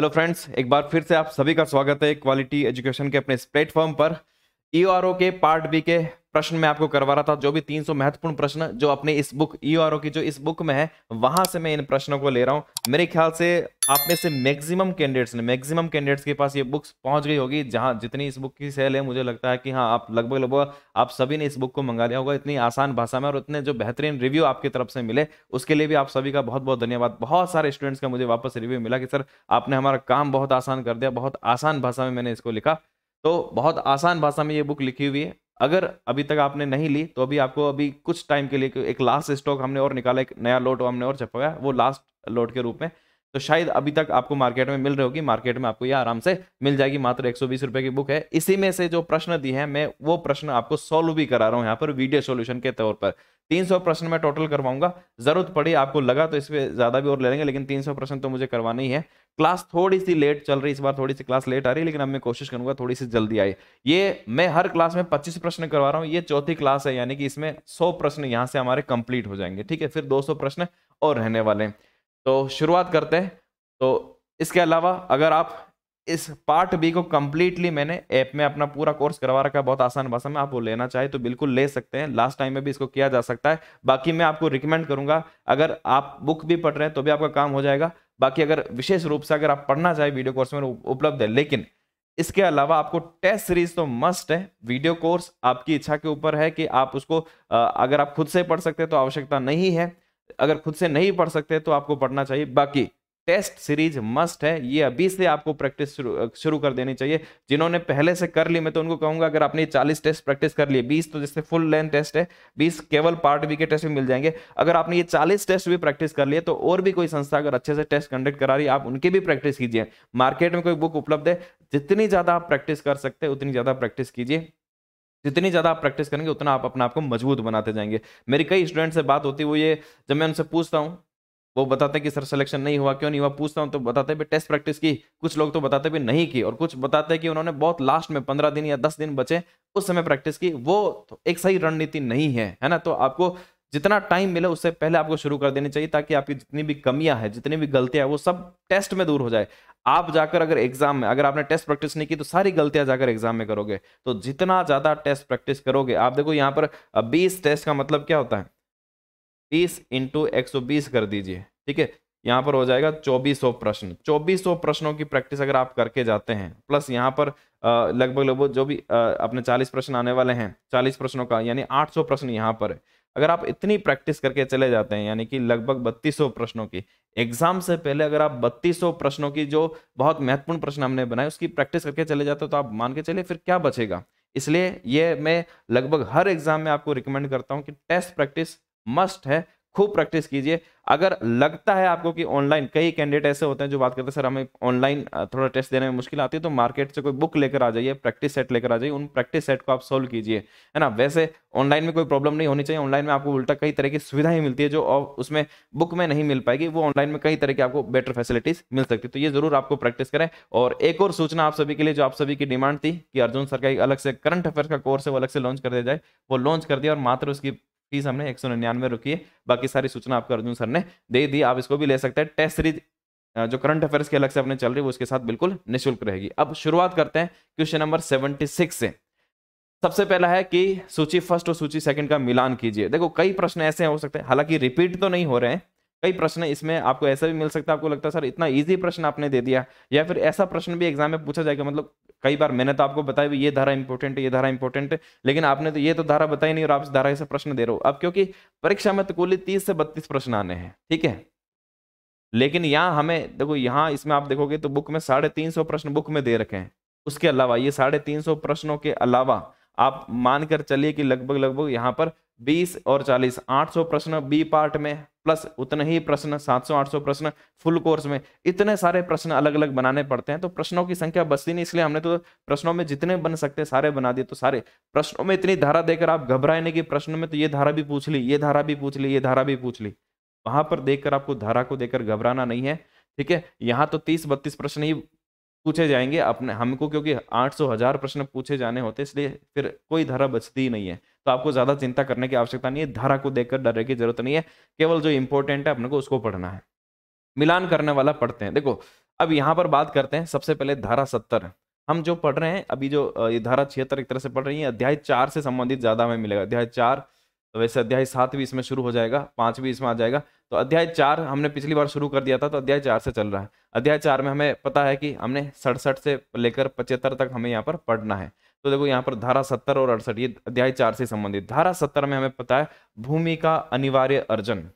Hello friends एक बार फिर से आप सभी का स्वागत है क्वालिटी एजुकेशन के अपने इस प्लेटफॉर्म पर ई e के पार्ट बी के प्रश्न मैं आपको करवा रहा था जो भी 300 महत्वपूर्ण प्रश्न जो अपने इस बुक ई e की जो इस बुक में है वहां से मैं इन प्रश्नों को ले रहा हूं मेरे ख्याल से आप में से मैक्सिमम कैंडिडेट्स ने मैक्सिमम कैंडिडेट्स के पास ये बुक्स पहुंच गई होगी जहां जितनी इस बुक की सेल है मुझे लगता है कि हाँ आप लगभग लगभग आप सभी ने इस बुक को मंगा लिया होगा इतनी आसान भाषा में और इतने जो बेहतरीन रिव्यू आपकी तरफ से मिले उसके लिए भी आप सभी का बहुत बहुत धन्यवाद बहुत सारे स्टूडेंट्स का मुझे वापस रिव्यू मिला कि सर आपने हमारा काम बहुत आसान कर दिया बहुत आसान भाषा में मैंने इसको लिखा तो बहुत आसान भाषा में ये बुक लिखी हुई है अगर अभी तक आपने नहीं ली तो अभी आपको अभी कुछ टाइम के लिए एक लास्ट स्टॉक हमने और निकाला एक नया लोट हमने और छपाया वो लास्ट लोट के रूप में तो शायद अभी तक आपको मार्केट में मिल रही होगी मार्केट में आपको ये आराम से मिल जाएगी मात्र एक सौ की बुक है इसी में से जो प्रश्न दिए हैं मैं वो प्रश्न आपको सॉल्व भी करा रहा हूँ यहाँ पर वीडियो सोल्यूशन के तौर पर 300 प्रश्न मैं टोटल करवाऊंगा जरूरत पड़ी आपको लगा तो इसमें ज्यादा भी और ले लेंगे लेकिन 300 प्रश्न तो मुझे करवाना ही है क्लास थोड़ी सी लेट चल रही इस बार थोड़ी सी क्लास लेट आ रही है लेकिन अब मैं कोशिश करूंगा थोड़ी सी जल्दी आए ये मैं हर क्लास में 25 प्रश्न करवा रहा हूँ ये चौथी क्लास है यानी कि इसमें सौ प्रश्न यहाँ से हमारे कंप्लीट हो जाएंगे ठीक है फिर दो प्रश्न और रहने वाले हैं तो शुरुआत करते हैं तो इसके अलावा अगर आप इस पार्ट बी को कम्प्लीटली मैंने ऐप में अपना पूरा कोर्स करवा रखा है बहुत आसान भाषा में आप वो लेना चाहे तो बिल्कुल ले सकते हैं लास्ट टाइम में भी इसको किया जा सकता है बाकी मैं आपको रिकमेंड करूंगा अगर आप बुक भी पढ़ रहे हैं तो भी आपका काम हो जाएगा बाकी अगर विशेष रूप से अगर आप पढ़ना चाहें वीडियो कोर्स में उपलब्ध है लेकिन इसके अलावा आपको टेस्ट सीरीज तो मस्ट है वीडियो कोर्स आपकी इच्छा के ऊपर है कि आप उसको अगर आप खुद से पढ़ सकते हैं तो आवश्यकता नहीं है अगर खुद से नहीं पढ़ सकते तो आपको पढ़ना चाहिए बाकी टेस्ट सीरीज मस्ट है ये अभी से आपको प्रैक्टिस शुरू कर देनी चाहिए जिन्होंने पहले से कर ली मैं तो उनको कहूंगा अगर आपने 40 टेस्ट प्रैक्टिस कर लिए 20 तो जैसे फुल लेंथ टेस्ट है 20 केवल पार्ट बी के टेस्ट भी मिल जाएंगे अगर आपने ये 40 टेस्ट भी प्रैक्टिस कर लिए तो और भी कोई संस्था अगर अच्छे से टेस्ट कंडक्ट करा रही है आप उनकी भी प्रैक्टिस कीजिए मार्केट में कोई बुक उपलब्ध है जितनी ज़्यादा आप प्रैक्टिस कर सकते हैं उतनी ज़्यादा प्रैक्टिस कीजिए जितनी ज़्यादा आप प्रैक्टिस करेंगे उतना आप अपने आप को मजबूत बनाते जाएंगे मेरी कई स्टूडेंट से बात होती है वो ये जब मैं उनसे पूछता हूँ वो बताते हैं कि सर सिलेक्शन नहीं हुआ क्यों नहीं हुआ पूछता हूँ तो बताते भी टेस्ट प्रैक्टिस की कुछ लोग तो बताते भी नहीं की और कुछ बताते हैं कि उन्होंने बहुत लास्ट में पंद्रह दिन या दस दिन बचे उस समय प्रैक्टिस की वो तो एक सही रणनीति नहीं है है ना तो आपको जितना टाइम मिले उससे पहले आपको शुरू कर देनी चाहिए ताकि आपकी जितनी भी कमियां हैं जितनी भी गलतियां हैं वो सब टेस्ट में दूर हो जाए आप जाकर अगर एग्जाम में अगर आपने टेस्ट प्रैक्टिस नहीं की तो सारी गलतियां जाकर एग्जाम में करोगे तो जितना ज्यादा टेस्ट प्रैक्टिस करोगे आप देखो यहाँ पर बीस टेस्ट का मतलब क्या होता है बीस इंटू कर दीजिए ठीक है यहाँ पर हो जाएगा चौबीसों प्रश्न चौबीसों प्रश्नों की प्रैक्टिस अगर आप करके जाते हैं प्लस यहाँ पर लगभग लगभग जो भी अपने चालीस प्रश्न आने वाले हैं चालीस प्रश्नों का यानी आठ सौ प्रश्न यहाँ पर है अगर आप इतनी प्रैक्टिस करके चले जाते हैं यानी कि लगभग 3200 प्रश्नों की एग्जाम से पहले अगर आप 3200 प्रश्नों की जो बहुत महत्वपूर्ण प्रश्न हमने बनाए उसकी प्रैक्टिस करके चले जाते हो तो आप मान के चले फिर क्या बचेगा इसलिए ये मैं लगभग हर एग्जाम में आपको रिकमेंड करता हूँ कि टेस्ट प्रैक्टिस मस्ट है खूब प्रैक्टिस कीजिए अगर लगता है आपको कि ऑनलाइन कई कैंडिडेट ऐसे होते हैं जो बात करते हैं सर हमें ऑनलाइन थोड़ा टेस्ट देने में मुश्किल आती है तो मार्केट से कोई बुक लेकर आ जाइए प्रैक्टिस सेट लेकर आ जाइए उन प्रैक्टिस सेट को आप सोल्व कीजिए है ना वैसे ऑनलाइन में कोई प्रॉब्लम नहीं होनी चाहिए ऑनलाइन में आपको उल्टा कई तरह की सुविधाएं मिलती है जो उसमें बुक में नहीं मिल पाएगी वो ऑनलाइन में कई तरह की आपको बेटर फैसिलिटीज मिल सकती है तो ये जरूर आपको प्रैक्टिस करें और एक और सूचना आप सभी के लिए जो आप सभी की डिमांड थी कि अर्जुन सर का एक अलग से करंट अफेयर का कोर्स है वो अलग से लॉन्च कर दिया जाए वो लॉन्च कर दिया और मात्र उसकी फीस हमने एक सौ निन्यानवे रुकी है बाकी सारी सूचना आपको अर्जुन सर ने दे दी आप इसको भी ले सकते हैं टेस्ट सीरीज जो करंट अफेयर्स के अलग से अपने चल रही है उसके साथ बिल्कुल निःशुल्क रहेगी अब शुरुआत करते हैं क्वेश्चन नंबर सेवेंटी सिक्स से सबसे पहला है कि सूची फर्स्ट और सूची सेकंड का मिलान कीजिए देखो कई प्रश्न ऐसे हो सकते हैं हालांकि रिपीट तो नहीं हो रहे हैं कई प्रश्न इसमें आपको ऐसा भी मिल सकता है आपको लगता है सर इतना इजी प्रश्न आपने दे दिया या फिर ऐसा प्रश्न भी एग्जाम में पूछा जाएगा मतलब कई बार मैंने तो आपको बताया ये धारा इंपॉर्टेंट है ये धारा इंपॉर्टेंट है लेकिन आपने तो ये तो धारा बताई नहीं और आप इस धारा से प्रश्न दे रहे हो अब क्योंकि परीक्षा में तो कुल तीस से बत्तीस प्रश्न आने हैं ठीक है लेकिन यहाँ हमें देखो यहाँ इसमें आप देखोगे तो बुक में साढ़े तीन सौ प्रश्न बुक में दे रखे हैं उसके अलावा ये साढ़े तीन सौ प्रश्नों के अलावा आप मानकर चलिए कि लगभग लगभग यहाँ पर 20 और 40 800 प्रश्न बी पार्ट में प्लस उतने ही प्रश्न 700-800 प्रश्न फुल कोर्स में इतने सारे प्रश्न अलग अलग बनाने पड़ते हैं तो प्रश्नों की संख्या बसती नहीं इसलिए हमने तो प्रश्नों में जितने बन सकते हैं सारे बना दिए तो सारे प्रश्नों में इतनी धारा देकर आप घबराए नहीं कि प्रश्न में तो ये धारा भी पूछ ली ये धारा भी पूछ ली ये धारा भी पूछ ली वहां पर देखकर आपको धारा को देकर घबराना नहीं है ठीक है यहाँ तो तीस बत्तीस प्रश्न ही पूछे जाएंगे अपने हमको क्योंकि आठ सौ हजार प्रश्न पूछे जाने होते इसलिए फिर कोई धारा बचती ही नहीं है तो आपको ज़्यादा चिंता करने की आवश्यकता नहीं है धारा को देखकर डरने की जरूरत नहीं है केवल जो इंपॉर्टेंट है अपने को उसको पढ़ना है मिलान करने वाला पढ़ते हैं देखो अब यहाँ पर बात करते हैं सबसे पहले धारा सत्तर हम जो पढ़ रहे हैं अभी जो ये धारा छिहत्तर एक तरह से पढ़ रही है अध्याय चार से संबंधित ज़्यादा हमें मिलेगा अध्याय चार तो वैसे अध्याय सात भी इसमें शुरू हो जाएगा पांच भी इसमें आ जाएगा तो अध्याय चार हमने पिछली बार शुरू कर दिया था तो अध्याय चार से चल रहा है अध्याय चार में हमें पता है कि हमने सड़सठ से लेकर पचहत्तर तक हमें यहाँ पर पढ़ना है तो देखो यहाँ पर धारा सत्तर और अड़सठ ये अध्याय चार से संबंधित धारा सत्तर में हमें पता है भूमि का अनिवार्य अर्जन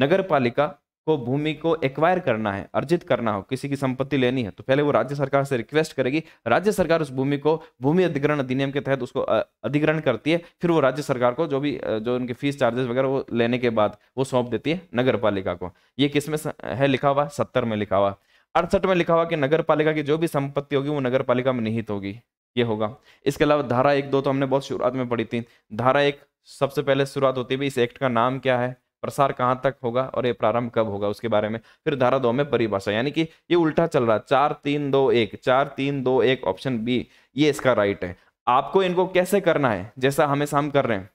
नगर पालिका को भूमि को एक्वायर करना है अर्जित करना हो किसी की संपत्ति लेनी है तो पहले वो राज्य सरकार से रिक्वेस्ट करेगी राज्य सरकार उस भूमि को भूमि अधिग्रहण अधिनियम के तहत उसको अधिग्रहण करती है फिर वो राज्य सरकार को जो भी जो उनके फीस चार्जेस वगैरह वो लेने के बाद वो सौंप देती है नगर पालिका को ये किस में है लिखा हुआ सत्तर में लिखा हुआ अड़सठ में लिखा हुआ कि नगर पालिका की जो भी संपत्ति होगी वो नगर पालिका में निहित होगी ये होगा इसके अलावा धारा एक दो तो हमने बहुत शुरुआत में पढ़ी थी धारा एक सबसे पहले शुरुआत होती है इस एक्ट का नाम क्या है प्रसार कहाँ तक होगा और ये प्रारंभ कब होगा उसके बारे में फिर धारा दो में परिभाषा यानी कि ये उल्टा चल रहा है चार तीन दो एक चार तीन दो एक ऑप्शन बी ये इसका राइट है आपको इनको कैसे करना है जैसा हमेशा हम कर रहे हैं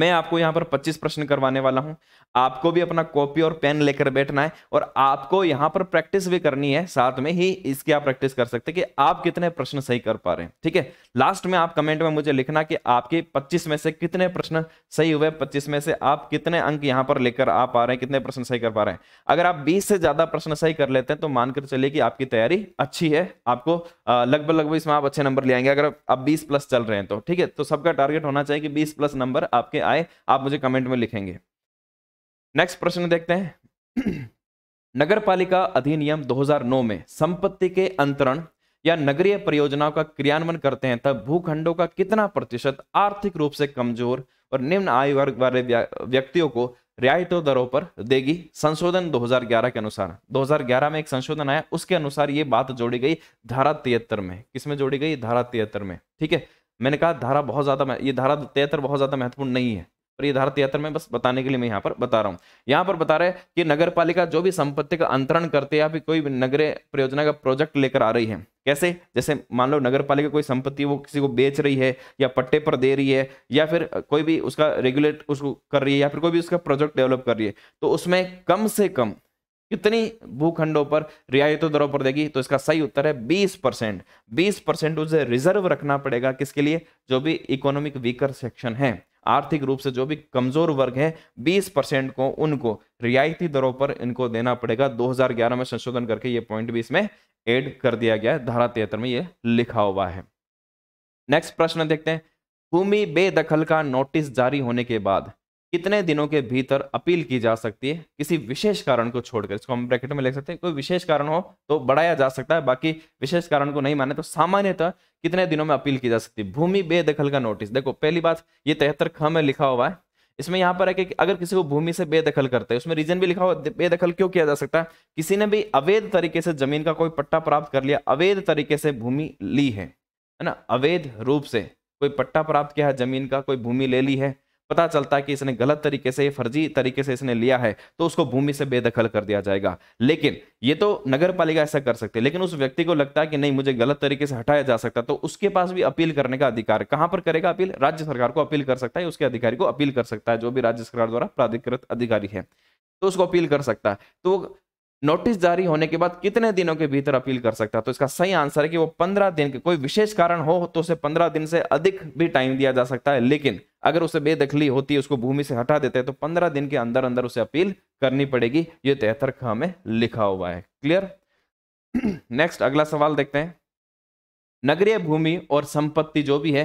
मैं आपको यहाँ पर 25 प्रश्न करवाने वाला हूँ आपको भी अपना कॉपी और पेन लेकर बैठना है और आपको यहाँ पर प्रैक्टिस भी करनी है साथ में ही इसकी आप प्रैक्टिस कर सकते हैं कि आप कितने प्रश्न सही कर पा रहे हैं ठीक है लास्ट में आप कमेंट में मुझे लिखना कि आपके 25 में से कितने प्रश्न सही हुए 25 में से आप कितने अंक यहां पर लेकर आ पा रहे हैं कितने प्रश्न सही कर पा रहे हैं अगर आप बीस से ज़्यादा प्रश्न सही कर लेते हैं तो मानकर चलिए कि आपकी तैयारी अच्छी है आपको लगभग लगभग इसमें आप अच्छे नंबर ले आएंगे अगर आप बीस प्लस चल रहे हैं तो ठीक है तो सबका टारगेट होना चाहिए कि बीस प्लस नंबर आपके आए आप मुझे कमेंट में लिखेंगे नेक्स्ट प्रश्न देखते हैं नगर पालिका अधिनियम 2009 में संपत्ति के अंतरण या नगरीय परियोजनाओं का क्रियान्वयन करते हैं तब भूखंडों का कितना प्रतिशत आर्थिक रूप से कमजोर और निम्न आयु वर्ग वाले व्यक्तियों को रियायतों दरों पर देगी संशोधन 2011 के अनुसार 2011 में एक संशोधन आया उसके अनुसार ये बात जोड़ी गई धारा तिहत्तर में किसमें जोड़ी गई धारा तिहत्तर में ठीक है मैंने कहा धारा बहुत ज्यादा ये धारा तिहत्तर बहुत ज्यादा महत्वपूर्ण नहीं है पर ये धारा तिहत्तर में बस बताने के लिए मैं यहाँ पर बता रहा हूँ यहाँ पर बता रहे हैं कि नगर पालिका जो भी संपत्ति का अंतरण करते या फिर कोई नगर परियोजना का प्रोजेक्ट लेकर आ रही है कैसे जैसे मान लो नगर पालिका कोई संपत्ति वो किसी को बेच रही है या पट्टे पर दे रही है या फिर कोई भी उसका रेगुलेट उसको कर रही है या फिर कोई भी उसका प्रोजेक्ट डेवलप कर रही है तो उसमें कम से कम कितनी भूखंडों पर रियायतों दरों पर देगी तो इसका सही उत्तर है 20 परसेंट बीस परसेंट उसे रिजर्व रखना पड़ेगा किसके लिए जो भी इकोनॉमिक वीकर सेक्शन है आर्थिक रूप से जो भी कमज़ोर वर्ग है 20 परसेंट को उनको रियायती दरों पर इनको देना पड़ेगा 2011 में संशोधन करके ये पॉइंट भी इसमें ऐड कर दिया गया है धारा तिहत्तर में ये लिखा हुआ है नेक्स्ट प्रश्न देखते हैं भूमि बेदखल का नोटिस जारी होने के बाद कितने दिनों के भीतर अपील की जा सकती है किसी विशेष कारण को छोड़कर इसको हम ब्रैकेट में लिख सकते हैं कोई विशेष कारण हो तो बढ़ाया जा सकता है बाकी विशेष कारण को नहीं माने तो सामान्यतः कितने दिनों में अपील की जा सकती है भूमि बेदखल का नोटिस देखो पहली बात ये तिहत्तर ख में लिखा हुआ है इसमें यहाँ पर है कि अगर किसी को भूमि से बेदखल करते हैं उसमें रीजन भी लिखा हुआ बेदखल क्यों किया जा सकता है किसी ने भी अवैध तरीके से जमीन का कोई पट्टा प्राप्त कर लिया अवैध तरीके से भूमि ली है है ना अवैध रूप से कोई पट्टा प्राप्त किया है जमीन का कोई भूमि ले ली है पता चलता है कि इसने गलत तरीके से फर्जी तरीके से इसने लिया है तो उसको भूमि से बेदखल कर दिया जाएगा लेकिन ये तो नगर पालिका ऐसा कर सकती है लेकिन उस व्यक्ति को लगता है कि नहीं मुझे गलत तरीके से हटाया जा सकता तो उसके पास भी अपील करने का अधिकार कहां पर करेगा अपील राज्य सरकार को अपील कर सकता है उसके अधिकारी को अपील कर सकता है जो भी राज्य सरकार द्वारा प्राधिकृत अधिकारी है तो उसको अपील कर सकता है तो नोटिस जारी होने के बाद कितने दिनों के भीतर अपील कर सकता है तो इसका सही आंसर है कि वो पंद्रह दिन के कोई विशेष कारण हो तो उसे पंद्रह दिन से अधिक भी टाइम दिया जा सकता है लेकिन अगर उसे बेदखली होती है उसको भूमि से हटा देते हैं तो पंद्रह दिन के अंदर अंदर उसे अपील करनी पड़ेगी ये तेहतर खा में लिखा हुआ है क्लियर नेक्स्ट अगला सवाल देखते हैं नगरीय भूमि और संपत्ति जो भी है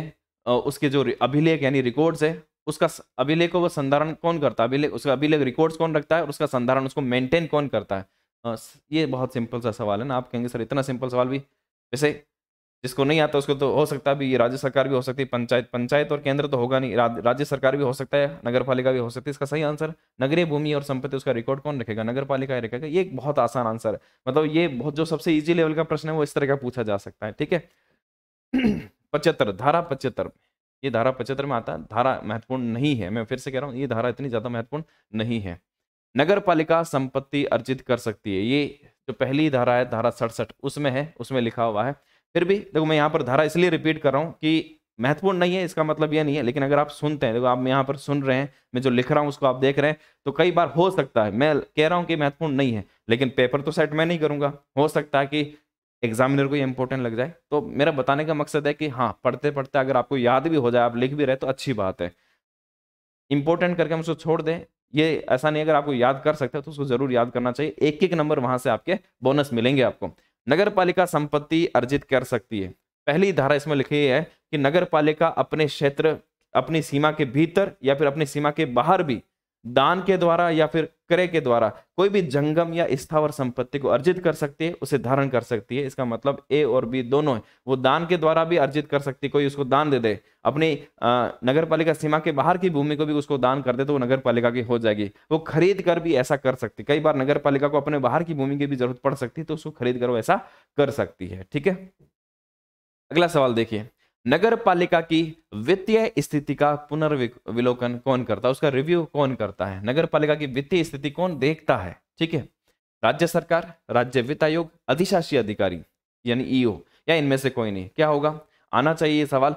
उसके जो अभिलेख यानी रिकॉर्ड्स है उसका अभिलेख को वो संधारण कौन करता है अभिलेख उसका अभिलेख रिकॉर्ड्स कौन रखता है और उसका संधारण उसको मेंटेन कौन करता है ये बहुत सिंपल सा सवाल है ना आप कहेंगे सर इतना सिंपल सवाल भी वैसे जिसको नहीं आता उसको तो हो सकता है भी राज्य सरकार भी हो सकती है पंचायत पंचायत और केंद्र तो होगा नहीं राज्य सरकार भी हो सकता है नगर पालिका भी हो सकती है इसका सही आंसर नगरीय भूमि और संपत्ति उसका रिकॉर्ड कौन रखेगा नगर पालिका रखेगा ये बहुत आसान आंसर है मतलब ये बहुत जो सबसे ईजी लेवल का प्रश्न है वो इस तरह का पूछा जा सकता है ठीक है पचहत्तर धारा पचहत्तर ये धारा पचहत्तर में आता धारा महत्वपूर्ण नहीं है मैं फिर से कह रहा हूँ ये धारा इतनी ज़्यादा महत्वपूर्ण नहीं है नगर पालिका संपत्ति अर्जित कर सकती है ये जो पहली धारा है धारा सड़सठ उसमें है उसमें लिखा हुआ है फिर भी देखो मैं यहाँ पर धारा इसलिए रिपीट कर रहा हूँ कि महत्वपूर्ण नहीं है इसका मतलब यह नहीं है लेकिन अगर आप सुनते हैं देखो आप यहाँ पर सुन रहे हैं मैं जो लिख रहा हूँ उसको आप देख रहे हैं तो कई बार हो सकता है मैं कह रहा हूँ कि महत्वपूर्ण नहीं है लेकिन पेपर तो सेट मैं नहीं करूँगा हो सकता है कि एग्जामिनर को ये इंपॉर्टेंट लग जाए तो मेरा बताने का मकसद है कि हाँ पढ़ते पढ़ते अगर आपको याद भी हो जाए आप लिख भी रहे तो अच्छी बात है इंपॉर्टेंट करके हम उसको छोड़ दें ये ऐसा नहीं अगर आपको याद कर सकते हो तो उसको जरूर याद करना चाहिए एक एक नंबर वहां से आपके बोनस मिलेंगे आपको नगर पालिका संपत्ति अर्जित कर सकती है पहली धारा इसमें लिखी है कि नगर पालिका अपने क्षेत्र अपनी सीमा के भीतर या फिर अपनी सीमा के बाहर भी दान के द्वारा या फिर क्रय के द्वारा कोई भी जंगम या स्थावर संपत्ति को अर्जित कर सकती है उसे धारण कर सकती है इसका मतलब ए और बी दोनों है वो दान के द्वारा भी अर्जित कर सकती है कोई उसको दान दे दे अपनी नगर पालिका सीमा के बाहर की भूमि को भी उसको दान कर दे तो वो नगर पालिका की हो जाएगी वो खरीद कर भी ऐसा कर सकती है कई बार नगर पालिका को अपने बाहर की भूमि की भी जरूरत पड़ सकती है तो उसको खरीद कर वो ऐसा कर सकती है ठीक है अगला सवाल देखिए नगर पालिका की वित्तीय स्थिति का पुनर्विलोकन कौन करता है उसका रिव्यू कौन करता है नगर पालिका की वित्तीय स्थिति कौन देखता है ठीक है राज्य सरकार राज्य वित्त आयोग अधिशासी अधिकारी यानी ईओ e या इनमें से कोई नहीं क्या होगा आना चाहिए सवाल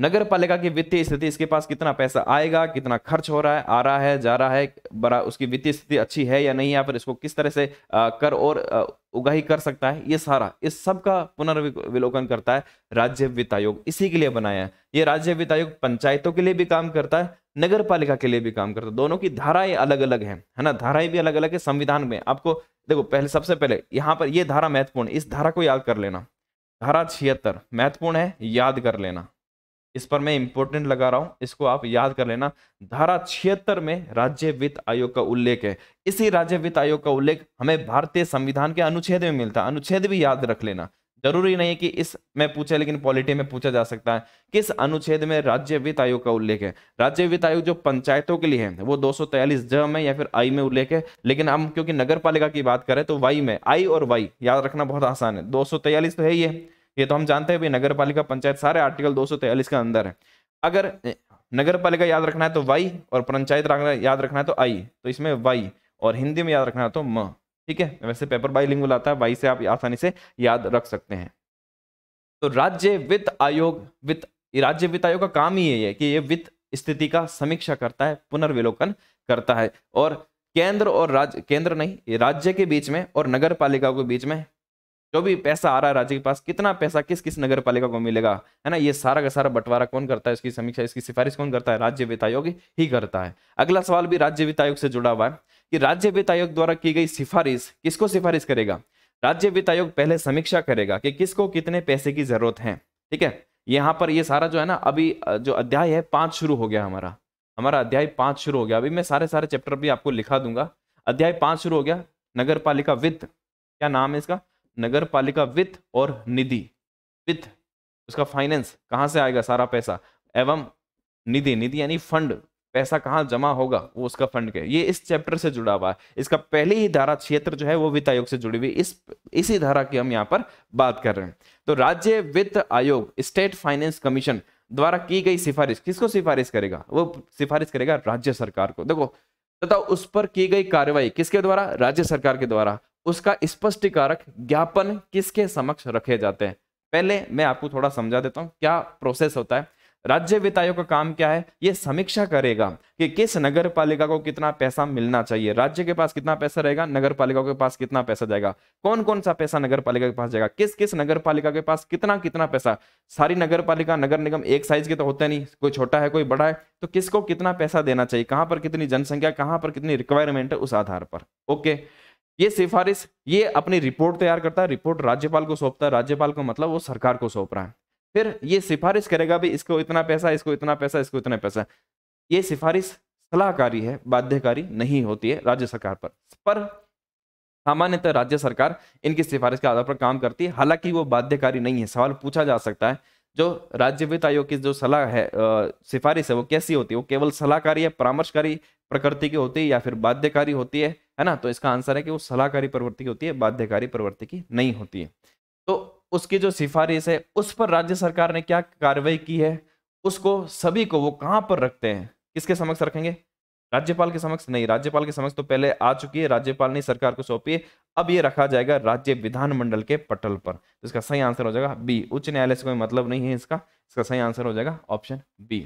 नगर पालिका की वित्तीय स्थिति इसके पास कितना पैसा आएगा कितना खर्च हो रहा है आ रहा है जा रहा है बड़ा उसकी वित्तीय स्थिति अच्छी है या नहीं या फिर इसको किस तरह से कर और उगाही कर सकता है ये सारा इस सब का पुनर्विलोकन करता है राज्य वित्त आयोग इसी के लिए बनाया है ये राज्य वित्त आयोग पंचायतों के लिए भी काम करता है नगर पालिका के लिए भी काम करता है दोनों की धाराएं अलग अलग है है ना धाराएं भी अलग अलग है संविधान में आपको देखो पहले सबसे पहले यहाँ पर ये धारा महत्वपूर्ण इस धारा को याद कर लेना धारा छिहत्तर महत्वपूर्ण है याद कर लेना इस पर मैं इंपॉर्टेंट लगा रहा हूं इसको आप याद कर लेना धारा छिहत्तर में राज्य वित्त आयोग का उल्लेख है इसी राज्य वित्त आयोग का उल्लेख हमें भारतीय संविधान के अनुच्छेद में मिलता है अनुच्छेद भी याद रख लेना जरूरी नहीं कि इस में पूछे लेकिन पॉलिटी में पूछा जा सकता है किस अनुच्छेद में राज्य वित्त आयोग का उल्लेख है राज्य वित्त आयोग जो पंचायतों के लिए है वो दो ज में या फिर आई में उल्लेख है लेकिन हम क्योंकि नगर पालिका की बात करें तो वाई में आई और वाई याद रखना बहुत आसान है दो तो है ही है ये तो हम जानते हैं भाई नगर पालिका पंचायत सारे आर्टिकल दो के अंदर है अगर नगर पालिका याद रखना है तो वाई और पंचायत याद रखना है तो आई तो इसमें वाई और हिंदी में याद रखना है तो म ठीक है वैसे पेपर बाई लिंग आता है वाई से आप आसानी से याद रख सकते हैं तो राज्य वित्त आयोग वित्त राज्य वित्त आयोग का काम ही है कि ये वित्त स्थिति का समीक्षा करता है पुनर्विलोकन करता है और केंद्र और राज्य केंद्र नहीं राज्य के बीच में और नगर पालिका के बीच में जो भी पैसा आ रहा है राज्य के पास कितना पैसा किस किस नगर पालिका को मिलेगा है ना ये सारा का सारा बंटवारा कौन करता है इसकी समीक्षा इसकी सिफारिश कौन करता है राज्य वित्त आयोग ही करता है अगला सवाल भी राज्य वित्त आयोग से जुड़ा हुआ है कि राज्य वित्त आयोग द्वारा की गई सिफारिश किसको सिफारिश करेगा राज्य वित्त आयोग पहले समीक्षा करेगा कि किसको कितने पैसे की जरूरत है ठीक है यहाँ पर ये सारा जो है ना अभी जो अध्याय है पांच शुरू हो गया हमारा हमारा अध्याय पांच शुरू हो गया अभी मैं सारे सारे चैप्टर भी आपको लिखा दूंगा अध्याय पांच शुरू हो गया नगर पालिका वित्त क्या नाम है इसका नगर पालिका वित्त और निधि वित्त उसका फाइनेंस कहाँ से आएगा सारा पैसा एवं निधि निधि यानी फंड पैसा कहाँ जमा होगा वो उसका फंड के ये इस चैप्टर से जुड़ा हुआ है इसका पहली ही धारा क्षेत्र जो है वो वित्त आयोग से जुड़ी हुई इस इसी धारा की हम यहाँ पर बात कर रहे हैं तो राज्य वित्त आयोग स्टेट फाइनेंस कमीशन द्वारा की गई सिफारिश किसको सिफारिश करेगा वो सिफारिश करेगा राज्य सरकार को देखो तथा उस पर की गई कार्रवाई किसके द्वारा राज्य सरकार के द्वारा उसका स्पष्टीकारक ज्ञापन किसके समक्ष रखे जाते हैं पहले मैं आपको थोड़ा समझा देता हूँ क्या प्रोसेस होता है राज्य वित्त आयोग का काम क्या है ये समीक्षा करेगा कि किस नगर पालिका को कितना पैसा मिलना चाहिए राज्य के पास कितना पैसा रहेगा नगर पालिका के पास कितना पैसा जाएगा कौन कौन सा पैसा नगर पालिका के पास जाएगा किस किस नगर पालिका के पास कितना कितना पैसा सारी नगर पालिका नगर निगम एक साइज के तो होते नहीं कोई छोटा है कोई बड़ा है तो किसको कितना पैसा देना चाहिए कहां पर कितनी जनसंख्या कहां पर कितनी रिक्वायरमेंट है उस आधार पर ओके okay. ये सिफारिश ये अपनी रिपोर्ट तैयार करता है रिपोर्ट राज्यपाल को सौंपता है राज्यपाल को मतलब वो सरकार को सौंप रहा है फिर ये सिफारिश करेगा भी इसको इतना पैसा इसको इतना पैसा इसको इतना पैसा ये सिफारिश सलाहकारी है बाध्यकारी नहीं होती है राज्य सरकार पर पर सामान्यतः राज्य सरकार इनकी सिफारिश के आधार पर काम करती है हालांकि वो बाध्यकारी नहीं है सवाल पूछा जा सकता है जो राज्य वित्त आयोग की जो सलाह है सिफारिश है वो कैसी होती है वो केवल सलाहकारी या परामर्शकारी प्रकृति की होती है या फिर बाध्यकारी होती है है ना तो इसका आंसर है कि वो सलाहकारी प्रवृत्ति की होती है बाध्यकारी प्रवृत्ति की नहीं होती है तो उसकी जो सिफारिश है उस पर राज्य सरकार ने क्या कार्रवाई की है उसको सभी को वो कहाँ पर रखते हैं किसके समक्ष रखेंगे राज्यपाल के समक्ष नहीं राज्यपाल के समक्ष तो पहले आ चुकी है राज्यपाल ने सरकार को सौंपी है अब ये रखा जाएगा राज्य विधानमंडल के पटल पर तो इसका सही आंसर हो जाएगा बी उच्च न्यायालय से कोई मतलब नहीं है इसका इसका सही आंसर हो जाएगा ऑप्शन बी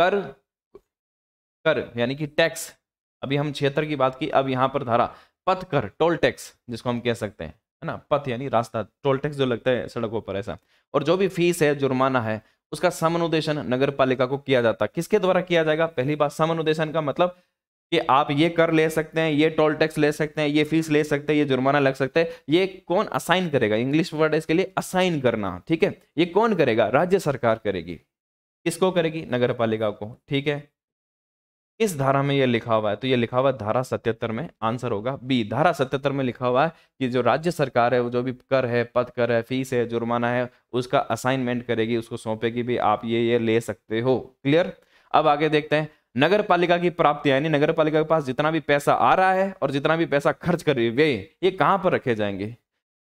कर कर यानी कि टैक्स अभी हम क्षेत्र की बात की अब यहाँ पर धारा पथ कर टोल टैक्स जिसको हम कह सकते हैं है ना पथ यानी रास्ता टोल टैक्स जो लगता है सड़कों पर ऐसा और जो भी फीस है जुर्माना है उसका समनुदेशन नगर पालिका को किया जाता है किसके द्वारा किया जाएगा पहली बात समनुदेशन का मतलब कि आप ये कर ले सकते हैं ये टोल टैक्स ले सकते हैं ये फीस ले सकते हैं ये जुर्माना लग सकते हैं ये कौन असाइन करेगा इंग्लिश वर्ड इसके लिए असाइन करना ठीक है ये कौन करेगा राज्य सरकार करेगी किसको करेगी नगर पालिका को ठीक है किस धारा में यह लिखा हुआ है तो यह लिखा हुआ है धारा सत्यत्तर में आंसर होगा बी धारा सत्यत्तर में लिखा हुआ है कि जो राज्य सरकार है वो जो भी कर है पद कर है फीस है जुर्माना है उसका असाइनमेंट करेगी उसको सौंपेगी भी आप ये ये ले सकते हो क्लियर अब आगे देखते हैं नगर पालिका की प्राप्ति यानी नगर पालिका के पास जितना भी पैसा आ रहा है और जितना भी पैसा खर्च कर रही है ये कहाँ पर रखे जाएंगे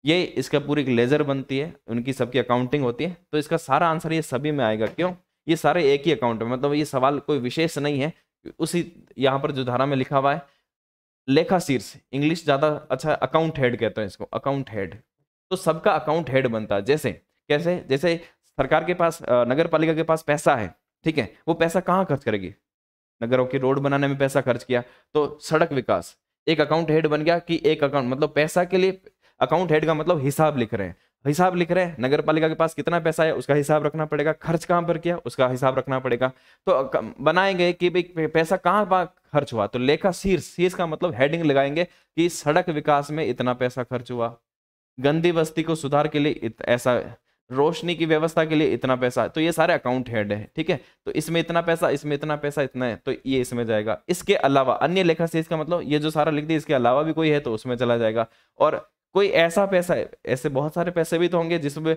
ये इसका पूरी लेजर बनती है उनकी सबकी अकाउंटिंग होती है तो इसका सारा आंसर ये सभी में आएगा क्यों ये सारे एक ही अकाउंट में मतलब ये सवाल कोई विशेष नहीं है उसी यहाँ पर जो धारा में लिखा हुआ है लेखा शीर्ष इंग्लिश ज़्यादा अच्छा अकाउंट हेड कहते हैं इसको अकाउंट हेड तो सबका अकाउंट हेड बनता है जैसे कैसे जैसे सरकार के पास नगर पालिका के पास पैसा है ठीक है वो पैसा कहाँ खर्च करेगी नगरों के रोड बनाने में पैसा खर्च किया तो सड़क विकास एक अकाउंट हेड बन गया कि एक अकाउंट मतलब पैसा के लिए अकाउंट हेड का मतलब हिसाब लिख रहे हैं हिसाब लिख रहे हैं नगर पालिका के पास कितना पैसा है उसका हिसाब रखना पड़ेगा खर्च कहाँ पर किया उसका हिसाब रखना पड़ेगा तो बनाएंगे कि भाई पैसा कहाँ पर खर्च हुआ तो लेखा शीर्ष शीर्ष का मतलब हेडिंग लगाएंगे कि सड़क विकास में इतना पैसा खर्च हुआ गंदी बस्ती को सुधार के लिए ऐसा रोशनी की व्यवस्था के लिए इतना पैसा तो ये सारे अकाउंट हेड है ठीक है तो इसमें इतना पैसा इसमें इतना पैसा इतना है तो ये इसमें जाएगा इसके अलावा अन्य लेखा से इसका मतलब ये जो सारा लिख दिया इसके अलावा भी कोई है तो उसमें चला जाएगा और कोई ऐसा पैसा है ऐसे बहुत सारे पैसे भी तो होंगे जिसमें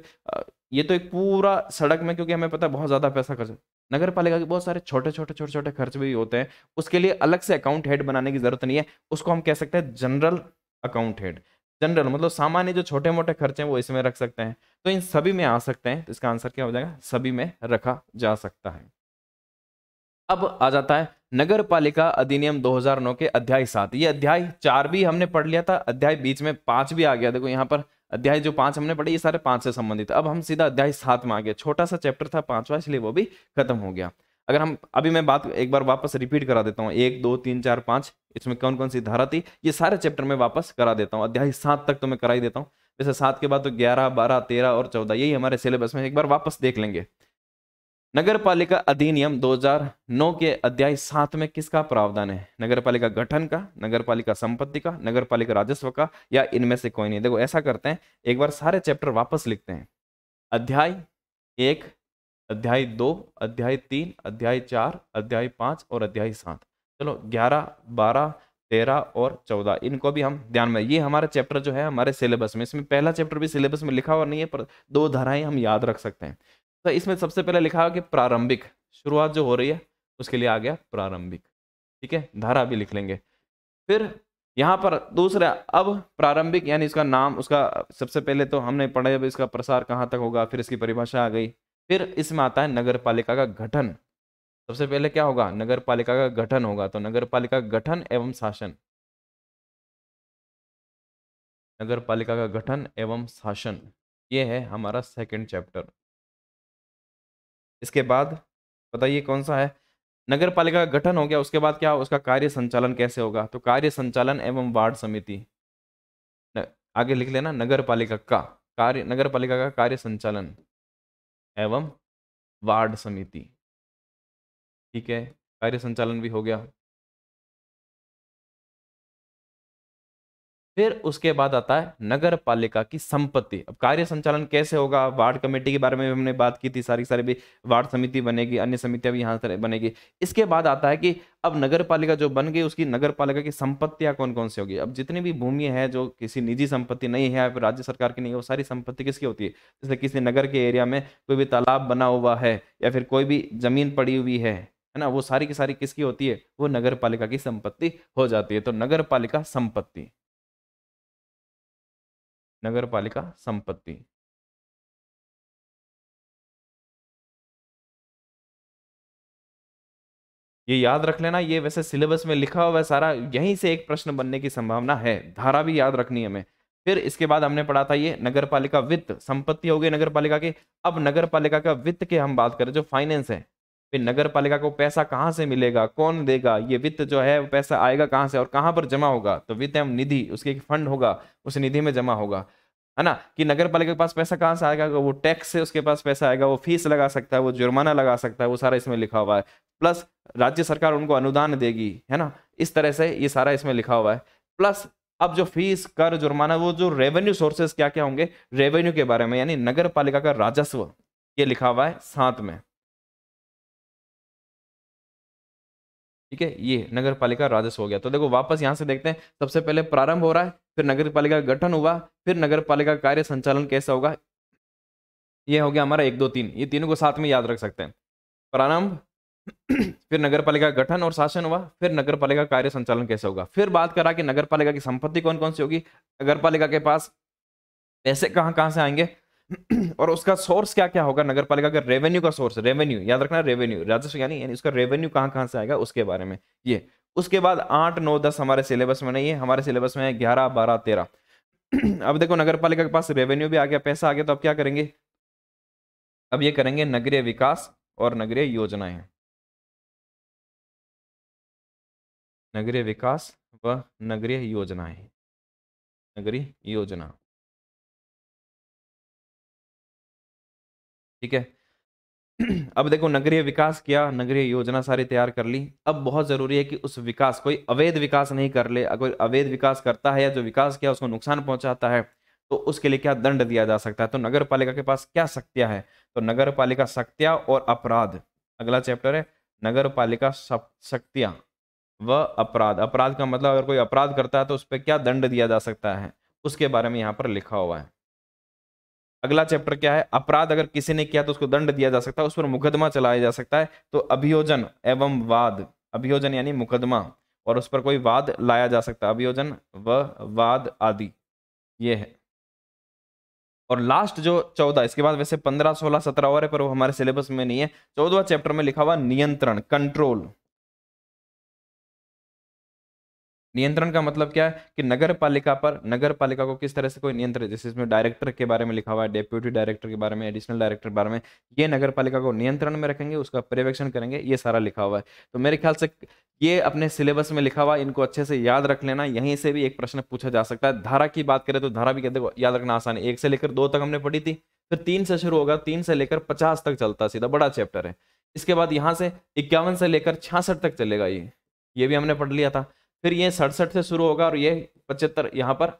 ये तो एक पूरा सड़क में क्योंकि हमें पता है बहुत ज़्यादा पैसा खर्च नगर पालिका के बहुत सारे छोटे छोटे छोटे छोटे खर्च भी होते हैं उसके लिए अलग से अकाउंट हेड बनाने की ज़रूरत नहीं है उसको हम कह सकते हैं जनरल अकाउंट हेड जनरल मतलब सामान्य जो छोटे मोटे खर्चे हैं वो इसमें रख सकते हैं तो इन सभी में आ सकते हैं तो इसका आंसर क्या हो जाएगा सभी में रखा जा सकता है अब आ जाता है नगर पालिका अधिनियम 2009 के अध्याय सात ये अध्याय चार भी हमने पढ़ लिया था अध्याय बीच में पांच भी आ गया देखो यहाँ पर अध्याय जो पांच हमने पढ़े ये सारे पांच से संबंधित अब हम सीधा अध्याय सात में आ गया छोटा सा चैप्टर था पांचवा इसलिए वो भी खत्म हो गया अगर हम अभी मैं बात एक बार वापस रिपीट करा देता हूँ एक दो तीन चार पाँच इसमें कौन कौन सी धारा थी ये सारे चैप्टर में वापस करा देता हूँ अध्याय सात तक तो मैं करा ही देता हूँ जैसे सात के बाद तो ग्यारह बारह तेरह और चौदह यही हमारे सिलेबस में एक बार वापस देख लेंगे नगर पालिका अधिनियम 2009 के अध्याय सात में किसका प्रावधान है नगर पालिका गठन का नगर पालिका संपत्ति का नगर पालिका राजस्व का या इनमें से कोई नहीं देखो ऐसा करते हैं एक बार सारे चैप्टर वापस लिखते हैं अध्याय एक अध्याय दो अध्याय तीन अध्याय चार अध्याय पाँच और अध्याय सात चलो ग्यारह बारह तेरह और चौदह इनको भी हम ध्यान में ये हमारा चैप्टर जो है हमारे सिलेबस में इसमें पहला चैप्टर भी सिलेबस में लिखा हुआ नहीं है पर दो धाराएं हम याद रख सकते हैं तो इसमें सबसे पहले लिखा कि प्रारंभिक शुरुआत जो हो रही है उसके लिए आ गया प्रारंभिक ठीक है धारा भी लिख लेंगे फिर यहाँ पर दूसरा अब प्रारंभिक यानी इसका नाम उसका सबसे पहले तो हमने पढ़ा जब इसका प्रसार कहाँ तक होगा फिर इसकी परिभाषा आ गई फिर इसमें आता है नगर पालिका का गठन सबसे पहले क्या होगा नगर पालिका का गठन होगा तो नगर पालिका गठन एवं शासन नगर पालिका का गठन एवं शासन ये है हमारा सेकंड चैप्टर इसके बाद बताइए कौन सा है नगर पालिका का गठन हो गया उसके बाद क्या उसका कार्य संचालन कैसे होगा तो कार्य संचालन एवं वार्ड समिति आगे लिख लेना नगर पालिका का कार्य नगर पालिका का कार्य संचालन एवं वार्ड समिति ठीक है कार्य संचालन भी हो गया फिर उसके बाद आता है नगर पालिका की संपत्ति अब कार्य संचालन कैसे होगा वार्ड कमेटी के बारे में हमने बात की थी सारी सारी भी वार्ड समिति बनेगी अन्य समितियां भी यहाँ से बनेगी इसके बाद आता है कि अब नगर पालिका जो बन गई उसकी नगर पालिका की संपत्तियां कौन कौन सी होगी अब जितनी भी भूमि है जो किसी निजी संपत्ति नहीं है फिर राज्य सरकार की नहीं है वो सारी संपत्ति किसकी होती है जैसे किसी नगर के एरिया में कोई भी तालाब बना हुआ है या फिर कोई भी जमीन पड़ी हुई है है ना वो सारी की सारी किसकी होती है वो नगर पालिका की संपत्ति हो जाती है तो नगर पालिका संपत्ति नगर पालिका संपत्ति ये याद रख लेना ये वैसे सिलेबस में लिखा हुआ है सारा यहीं से एक प्रश्न बनने की संभावना है धारा भी याद रखनी है हमें फिर इसके बाद हमने पढ़ा था ये नगर पालिका वित्त संपत्ति हो गई नगर पालिका के अब नगर पालिका का वित्त के हम बात करें जो फाइनेंस है फिर नगर पालिका को पैसा कहाँ से मिलेगा कौन देगा ये वित्त जो है वो पैसा आएगा कहाँ से और कहाँ पर जमा होगा तो वित्त एवं निधि उसके एक फंड होगा उस निधि में जमा होगा है ना कि नगर पालिका के पास पैसा कहाँ से आएगा वो टैक्स से उसके पास पैसा आएगा वो फीस लगा सकता है वो जुर्माना लगा सकता है वो सारा इसमें लिखा हुआ है प्लस राज्य सरकार उनको अनुदान देगी है ना इस तरह से ये सारा इसमें लिखा हुआ है प्लस अब जो फीस कर जुर्माना वो जो रेवेन्यू सोर्सेस क्या क्या होंगे रेवेन्यू के बारे में यानी नगर पालिका का राजस्व ये लिखा हुआ है साथ में ठीक है ये नगर पालिका राजस्व हो गया तो देखो वापस यहाँ से देखते हैं सबसे पहले प्रारंभ हो रहा है फिर नगर पालिका गठन हुआ फिर नगर पालिका कार्य संचालन कैसा होगा ये हो गया हमारा एक दो तीन ये तीनों को साथ में याद रख सकते हैं प्रारंभ फिर नगर पालिका गठन और शासन हुआ फिर नगर पालिका कार्य संचालन कैसे होगा फिर बात करा कि नगर पालिका की संपत्ति कौन कौन सी होगी नगर पालिका के पास पैसे कहाँ कहाँ से आएंगे और उसका सोर्स क्या क्या होगा नगर पालिका का रेवेन्यू का सोर्स रेवेन्यू याद रखना रेवेन्यू राजस्व यानी यानी उसका रेवेन्यू कहाँ कहाँ से आएगा उसके बारे में ये उसके बाद आठ नौ दस हमारे सिलेबस में नहीं है हमारे सिलेबस में है ग्यारह बारह तेरह अब देखो नगर पालिका के पास रेवेन्यू भी आ गया पैसा आ गया तो अब क्या करेंगे अब ये करेंगे नगरीय विकास और नगरीय योजनाएं नगरीय विकास व नगरीय योजनाएं नगरीय योजना ठीक है अब देखो नगरीय विकास किया नगरीय योजना सारी तैयार कर ली अब बहुत ज़रूरी है कि उस विकास कोई अवैध विकास नहीं कर ले अगर अवैध विकास करता है या जो विकास किया उसको नुकसान पहुंचाता है तो उसके लिए क्या दंड दिया जा सकता है तो नगर पालिका के पास क्या सख्तियाँ है तो नगर पालिका सख्तियाँ और अपराध अगला चैप्टर है नगर पालिका सख्तियाँ व अपराध अपराध का मतलब अगर कोई अपराध करता है तो उस पर क्या दंड दिया जा सकता है उसके बारे में यहाँ पर लिखा हुआ है अगला चैप्टर क्या है अपराध अगर किसी ने किया तो उसको दंड दिया जा सकता है उस पर मुकदमा चलाया जा सकता है तो अभियोजन एवं वाद अभियोजन यानी मुकदमा और उस पर कोई वाद लाया जा सकता है अभियोजन व वाद आदि ये है और लास्ट जो चौदह इसके बाद वैसे पंद्रह सोलह सत्रह और है पर वो हमारे सिलेबस में नहीं है चौदह चैप्टर में लिखा हुआ नियंत्रण कंट्रोल नियंत्रण का मतलब क्या है कि नगर पालिका पर नगर पालिका को किस तरह से कोई नियंत्रण जैसे इसमें डायरेक्टर के बारे में लिखा हुआ है डेप्यूटी डायरेक्टर के बारे में एडिशनल डायरेक्टर के बारे में ये नगर पालिका को नियंत्रण में रखेंगे उसका पर्यवेक्षण करेंगे ये सारा लिखा हुआ है तो मेरे ख्याल से ये अपने सिलेबस में लिखा हुआ इनको अच्छे से याद रख लेना यहीं से भी एक प्रश्न पूछा जा सकता है धारा की बात करें तो धारा भी कहते याद रखना आसान है एक से लेकर दो तक हमने पढ़ी थी फिर तीन से शुरू होगा तीन से लेकर पचास तक चलता सीधा बड़ा चैप्टर है इसके बाद यहाँ से इक्यावन से लेकर छियासठ तक चलेगा ये ये भी हमने पढ़ लिया था फिर ये सड़सठ से शुरू होगा और ये पचहत्तर यहाँ पर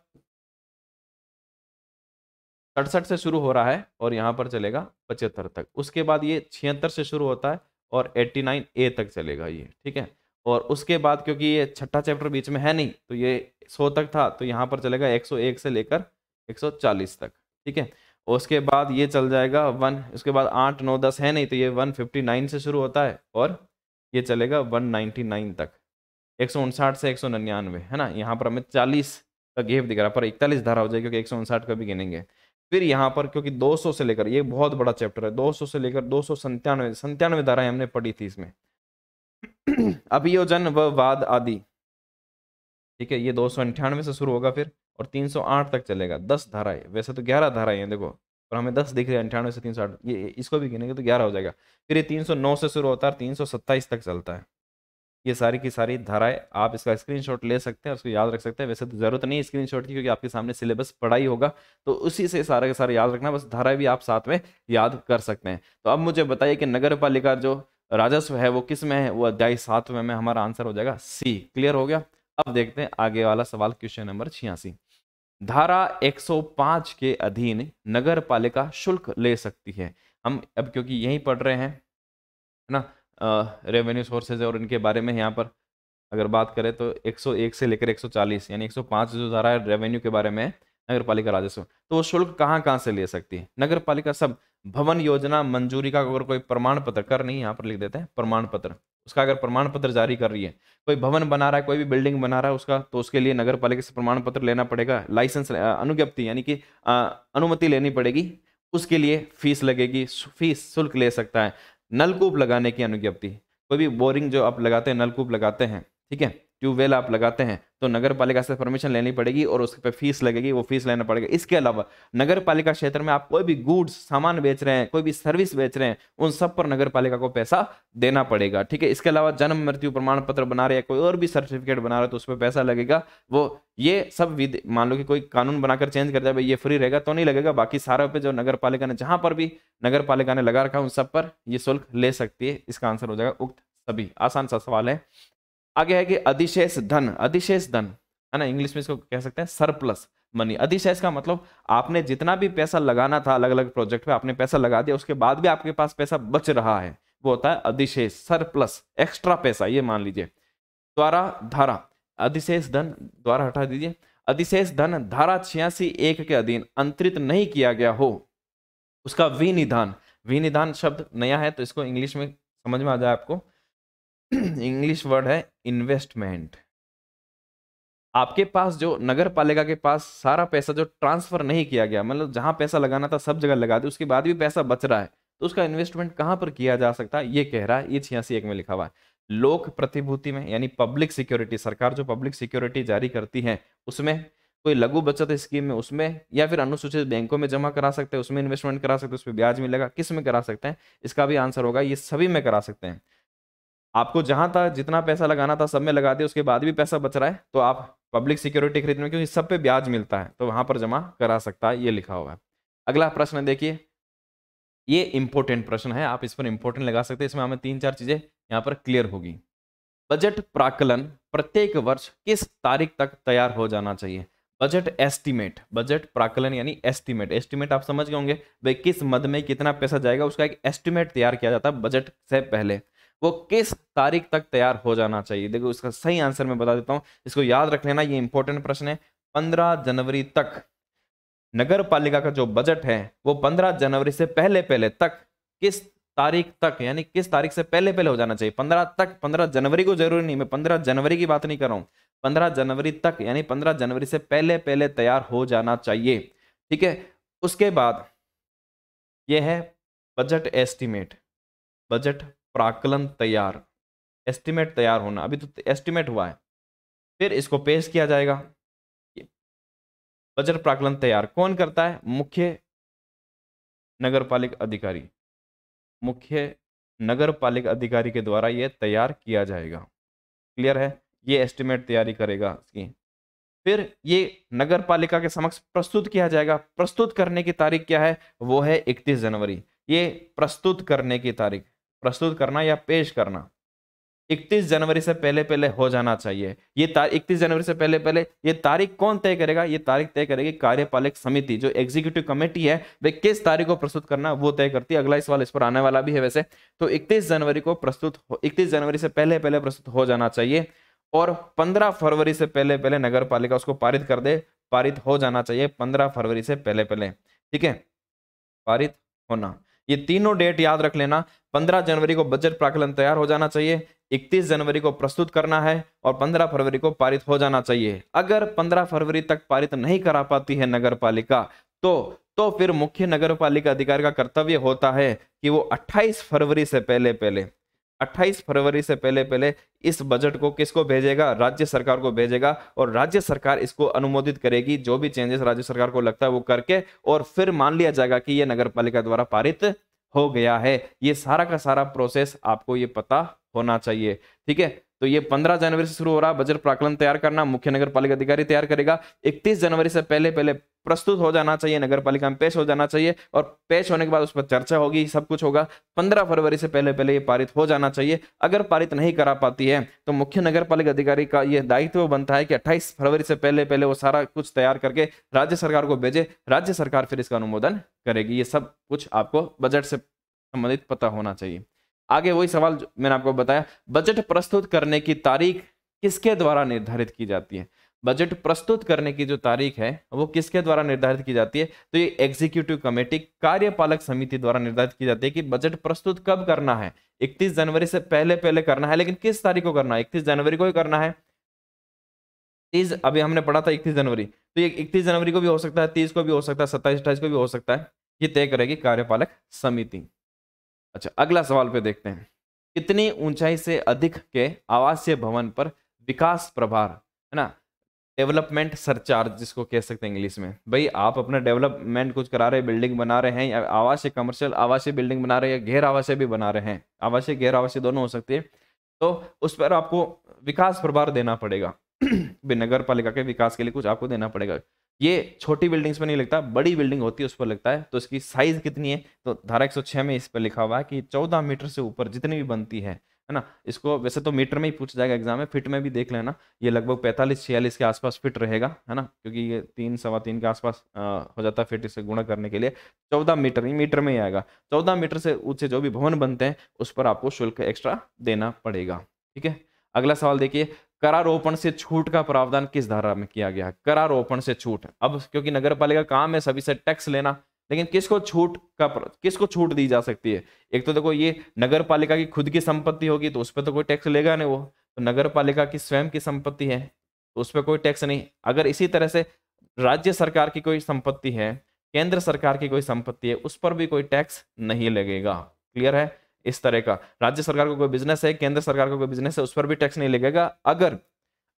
सड़सठ से शुरू हो रहा है और यहाँ पर चलेगा पचहत्तर तक उसके बाद ये छिहत्तर से शुरू होता है और एट्टी नाइन ए तक चलेगा ये ठीक है और उसके बाद क्योंकि ये छठा चैप्टर बीच में है नहीं तो ये सौ तक था तो यहाँ पर चलेगा एक सौ एक से लेकर एक सौ चालीस तक ठीक है उसके बाद ये चल जाएगा वन उसके बाद आठ नौ दस है नहीं तो ये वन फिफ्टी नाइन से शुरू होता है और ये चलेगा वन नाइन्टी नाइन तक एक सौ से एक सौ निन्यानवे है ना यहाँ पर हमें चालीस का गेप दिख रहा है पर इकतालीस धारा हो जाएगी क्योंकि एक सौ उनसठ का भी गिनेंगे फिर यहाँ पर क्योंकि 200 से लेकर ये बहुत बड़ा चैप्टर है 200 से लेकर दो सौ संतानवे संतानवे धाराएं हमने पढ़ी थी इसमें अभियोजन व वाद आदि ठीक है ये दो सौ अंठानवे से शुरू होगा फिर और 308 तक चलेगा दस धाराएं वैसे तो ग्यारह धाराएं हैं देखो पर हमें दस दिख रहे हैं अंठानवे से तीन सौ आठ ये इसको भी गिनेंगे तो ग्यारह हो जाएगा फिर ये तीन सौ नौ से शुरू होता है तीन सौ सत्ताईस तक चलता है ये सारी की सारी धाराएं आप इसका स्क्रीनशॉट ले सकते हैं उसको याद रख सकते हैं वैसे तो ज़रूरत नहीं स्क्रीनशॉट की क्योंकि आपके सामने सिलेबस पढ़ा ही होगा तो उसी से सारा के सारे याद रखना बस धाराएं भी आप साथ में याद कर सकते हैं तो अब मुझे बताइए कि नगर पालिका जो राजस्व है वो किस में है वो अध्याय सात में में हमारा आंसर हो जाएगा सी क्लियर हो गया अब देखते हैं आगे वाला सवाल क्वेश्चन नंबर छियासी धारा एक के अधीन नगर शुल्क ले सकती है हम अब क्योंकि यही पढ़ रहे हैं ना रेवेन्यू सोर्सेज है और इनके बारे में यहाँ पर अगर बात करें तो 101 से लेकर 140 यानी 105 जो धारा है रेवेन्यू के बारे में नगर पालिका राजस्व तो वो शुल्क कहाँ कहाँ से ले सकती है नगर पालिका सब भवन योजना मंजूरी का अगर कोई प्रमाण पत्र कर नहीं यहाँ पर लिख देते हैं प्रमाण पत्र उसका अगर प्रमाण पत्र जारी कर रही है कोई भवन बना रहा है कोई भी बिल्डिंग बना रहा है उसका तो उसके लिए नगर पालिका से प्रमाण पत्र लेना पड़ेगा लाइसेंस अनुज्ञप्ति यानी कि अनुमति लेनी पड़ेगी उसके लिए फीस लगेगी फीस शुल्क ले सकता है नलकूप लगाने की अनुज्ञप्ति कोई भी बोरिंग जो आप लगाते हैं नलकूप लगाते हैं ठीक है ट्यूबवेल आप लगाते हैं तो नगर पालिका से परमिशन लेनी पड़ेगी और उसके पे फीस लगेगी वो फीस लेना पड़ेगा इसके अलावा नगर पालिका क्षेत्र में आप कोई भी गुड्स सामान बेच रहे हैं कोई भी सर्विस बेच रहे हैं उन सब पर नगर पालिका को पैसा देना पड़ेगा ठीक है इसके अलावा जन्म मृत्यु प्रमाण पत्र बना रहे हैं कोई और भी सर्टिफिकेट बना रहे तो उस पर पैसा लगेगा वो ये सब विधि मान लो कि कोई कानून बनाकर चेंज कर जाए ये फ्री रहेगा तो नहीं लगेगा बाकी सारा पे जो नगर पालिका ने जहां पर भी नगर पालिका ने लगा रखा उन सब पर ये शुल्क ले सकती है इसका आंसर हो जाएगा उक्त सभी आसान सा सवाल है आगे है कि अधिशेष धन अधिशेष धन है ना इंग्लिश में इसको कह सकते हैं सरप्लस मनी अधिशेष का मतलब आपने जितना भी पैसा लगाना था अलग अलग प्रोजेक्ट पे आपने पैसा लगा दिया उसके बाद भी आपके पास पैसा बच रहा है वो होता है अधिशेष सरप्लस एक्स्ट्रा पैसा ये मान लीजिए द्वारा धारा अधिशेष धन द्वारा हटा दीजिए अधिशेष धन धारा छियासी एक के अधीन अंतरित नहीं किया गया हो उसका विनिधान विनिधान शब्द नया है तो इसको इंग्लिश में समझ में आ जाए आपको इंग्लिश वर्ड है इन्वेस्टमेंट आपके पास जो नगर पालिका के पास सारा पैसा जो ट्रांसफर नहीं किया गया मतलब जहां पैसा लगाना था सब जगह लगा दी उसके बाद भी पैसा बच रहा है तो उसका इन्वेस्टमेंट कहां पर किया जा सकता है ये कह रहा है ये छियासी एक में लिखा हुआ है लोक प्रतिभूति में यानी पब्लिक सिक्योरिटी सरकार जो पब्लिक सिक्योरिटी जारी करती है उसमें कोई लघु बचत स्कीम में उसमें या फिर अनुसूचित बैंकों में जमा करा सकते हैं उसमें इन्वेस्टमेंट करा सकते हैं उसमें ब्याज मिलेगा किस में करा सकते हैं इसका भी आंसर होगा ये सभी में करा सकते हैं आपको जहां था जितना पैसा लगाना था सब में लगा दिया उसके बाद भी पैसा बच रहा है तो आप पब्लिक सिक्योरिटी खरीदने में क्योंकि सब पे ब्याज मिलता है तो वहां पर जमा करा सकता है ये लिखा हुआ है अगला प्रश्न देखिए ये इंपॉर्टेंट प्रश्न है आप इस पर इंपॉर्टेंट लगा सकते हैं इसमें हमें तीन चार चीजें यहाँ पर क्लियर होगी बजट प्राकलन प्रत्येक वर्ष किस तारीख तक तैयार हो जाना चाहिए बजट एस्टिमेट बजट प्राकलन यानी एस्टिमेट एस्टिमेट आप समझ गए होंगे भाई किस मद में कितना पैसा जाएगा उसका एक एस्टिमेट तैयार किया जाता है बजट से पहले वो किस तारीख तक तैयार हो जाना चाहिए देखो इसका सही आंसर मैं बता देता हूँ इसको याद रख लेना ये इंपॉर्टेंट प्रश्न है पंद्रह जनवरी तक नगर पालिका का जो बजट है वो पंद्रह जनवरी से पहले पहले तक किस तारीख तक यानी किस तारीख से पहले पहले हो जाना चाहिए पंद्रह तक पंद्रह जनवरी को जरूरी नहीं मैं पंद्रह जनवरी की बात नहीं कर रहा हूँ पंद्रह जनवरी तक यानी पंद्रह जनवरी से पहले पहले तैयार हो जाना चाहिए ठीक है उसके बाद यह है बजट एस्टिमेट बजट प्राकलन तैयार एस्टिमेट तैयार होना अभी तो एस्टिमेट हुआ है फिर इसको पेश किया जाएगा बजट प्राकलन तैयार कौन करता है मुख्य नगरपालिक अधिकारी मुख्य नगरपालिक अधिकारी के द्वारा यह तैयार किया जाएगा क्लियर है ये एस्टिमेट तैयारी करेगा इसकी फिर ये नगर पालिका के समक्ष प्रस्तुत किया जाएगा प्रस्तुत करने की तारीख क्या है वो है इकतीस जनवरी ये प्रस्तुत करने की तारीख प्रस्तुत करना या पेश करना 31 जनवरी से पहले पहले हो जाना चाहिए ये इकतीस जनवरी से पहले पहले ये तारीख कौन तय करेगा ये तारीख तय करेगी कार्यपालक समिति जो एग्जीक्यूटिव कमेटी है वे किस तारीख को प्रस्तुत करना वो तय करती है अगला सवाल इस, इस पर आने वाला भी है वैसे तो 31 जनवरी को प्रस्तुत इकतीस जनवरी से पहले पहले प्रस्तुत हो जाना चाहिए और पंद्रह फरवरी से पहले पहले नगर उसको पारित कर दे पारित हो जाना चाहिए पंद्रह फरवरी से पहले पहले ठीक है पारित होना ये तीनों डेट याद रख लेना 15 जनवरी को बजट प्राकलन तैयार हो जाना चाहिए 31 जनवरी को प्रस्तुत करना है और 15 फरवरी को पारित हो जाना चाहिए अगर 15 फरवरी तक पारित नहीं करा पाती है नगर पालिका तो तो फिर मुख्य नगर पालिका अधिकारी का कर्तव्य होता है कि वो 28 फरवरी से पहले पहले 28 फरवरी से पहले पहले इस बजट को किसको भेजेगा राज्य सरकार को भेजेगा और राज्य सरकार इसको अनुमोदित करेगी जो भी चेंजेस राज्य सरकार को लगता है वो करके और फिर मान लिया जाएगा कि ये नगर पालिका द्वारा पारित हो गया है ये सारा का सारा प्रोसेस आपको ये पता होना चाहिए ठीक है तो ये 15 जनवरी से शुरू हो रहा है बजट प्राकलन तैयार करना मुख्य नगर पालिका अधिकारी तैयार करेगा 31 जनवरी से पहले पहले प्रस्तुत हो जाना चाहिए नगर पालिका में पेश हो जाना चाहिए और पेश होने के बाद उस पर चर्चा होगी सब कुछ होगा पंद्रह फरवरी से पहले पहले ये पारित हो जाना चाहिए अगर पारित नहीं करा पाती है तो मुख्य नगर पालिका अधिकारी का ये दायित्व बनता है कि अट्ठाईस फरवरी से पहले पहले वो सारा कुछ तैयार करके राज्य सरकार को भेजे राज्य सरकार फिर इसका अनुमोदन करेगी ये सब कुछ आपको बजट से संबंधित पता होना चाहिए आगे वही सवाल मैंने आपको बताया बजट प्रस्तुत करने की तारीख किसके द्वारा निर्धारित की जाती है बजट प्रस्तुत करने की जो तारीख है वो किसके द्वारा निर्धारित की जाती है तो ये एग्जीक्यूटिव कमेटी कार्यपालक समिति द्वारा निर्धारित की जाती है कि बजट प्रस्तुत कब करना है 31 जनवरी से पहले पहले करना है लेकिन किस तारीख को करना है 31 जनवरी को ही करना है तीस अभी हमने पढ़ा था इकतीस जनवरी तो ये इकतीस जनवरी को भी हो सकता है तीस को भी हो सकता है सत्ताईस अट्ठाईस को भी हो सकता है ये तय करेगी कार्यपालक समिति अच्छा अगला सवाल पे देखते हैं कितनी ऊंचाई से अधिक के आवासीय भवन पर विकास प्रभार है ना डेवलपमेंट सरचार्ज जिसको कह सकते हैं इंग्लिश में भाई आप अपना डेवलपमेंट कुछ करा रहे बिल्डिंग बना रहे हैं या आवासीय कमर्शियल आवासीय बिल्डिंग बना रहे हैं या गैर आवासीय भी बना रहे हैं आवासीय गैर आवासीय दोनों हो सकती है तो उस पर आपको विकास प्रभार देना पड़ेगा नगर पालिका के विकास के लिए कुछ आपको देना पड़ेगा ये छोटी बिल्डिंग्स पर नहीं लगता बड़ी बिल्डिंग होती है उस पर लगता है तो इसकी साइज कितनी है तो धारा छह में इस पर लिखा हुआ है कि चौदह मीटर से ऊपर जितनी भी बनती है है ना इसको वैसे तो मीटर में ही पूछ जाएगा एग्जाम में फिट में भी देख लेना ये लगभग पैंतालीस छियालीस के आसपास फिट रहेगा है ना क्योंकि ये तीन सवा तीन के आसपास हो जाता है फिट इसे गुणा करने के लिए चौदह मीटर ही मीटर में ही आएगा चौदह मीटर से ऊंचे जो भी भवन बनते हैं उस पर आपको शुल्क एक्स्ट्रा देना पड़ेगा ठीक है अगला सवाल देखिए करारोपण से छूट का प्रावधान किस धारा में किया गया है करारोपण से छूट अब क्योंकि नगर पालिका काम है सभी से टैक्स लेना लेकिन किसको छूट का किसको छूट दी जा सकती है एक तो देखो ये नगर पालिका की खुद की संपत्ति होगी तो उस पर तो कोई टैक्स लेगा नहीं वो तो नगर पालिका की स्वयं की संपत्ति है तो उस पर कोई टैक्स नहीं अगर इसी तरह से राज्य सरकार की कोई संपत्ति है केंद्र सरकार की कोई संपत्ति है उस पर भी कोई टैक्स नहीं लगेगा क्लियर है इस तरह का राज्य सरकार का को कोई बिजनेस है केंद्र सरकार का को कोई बिजनेस है उस पर भी टैक्स नहीं लगेगा अगर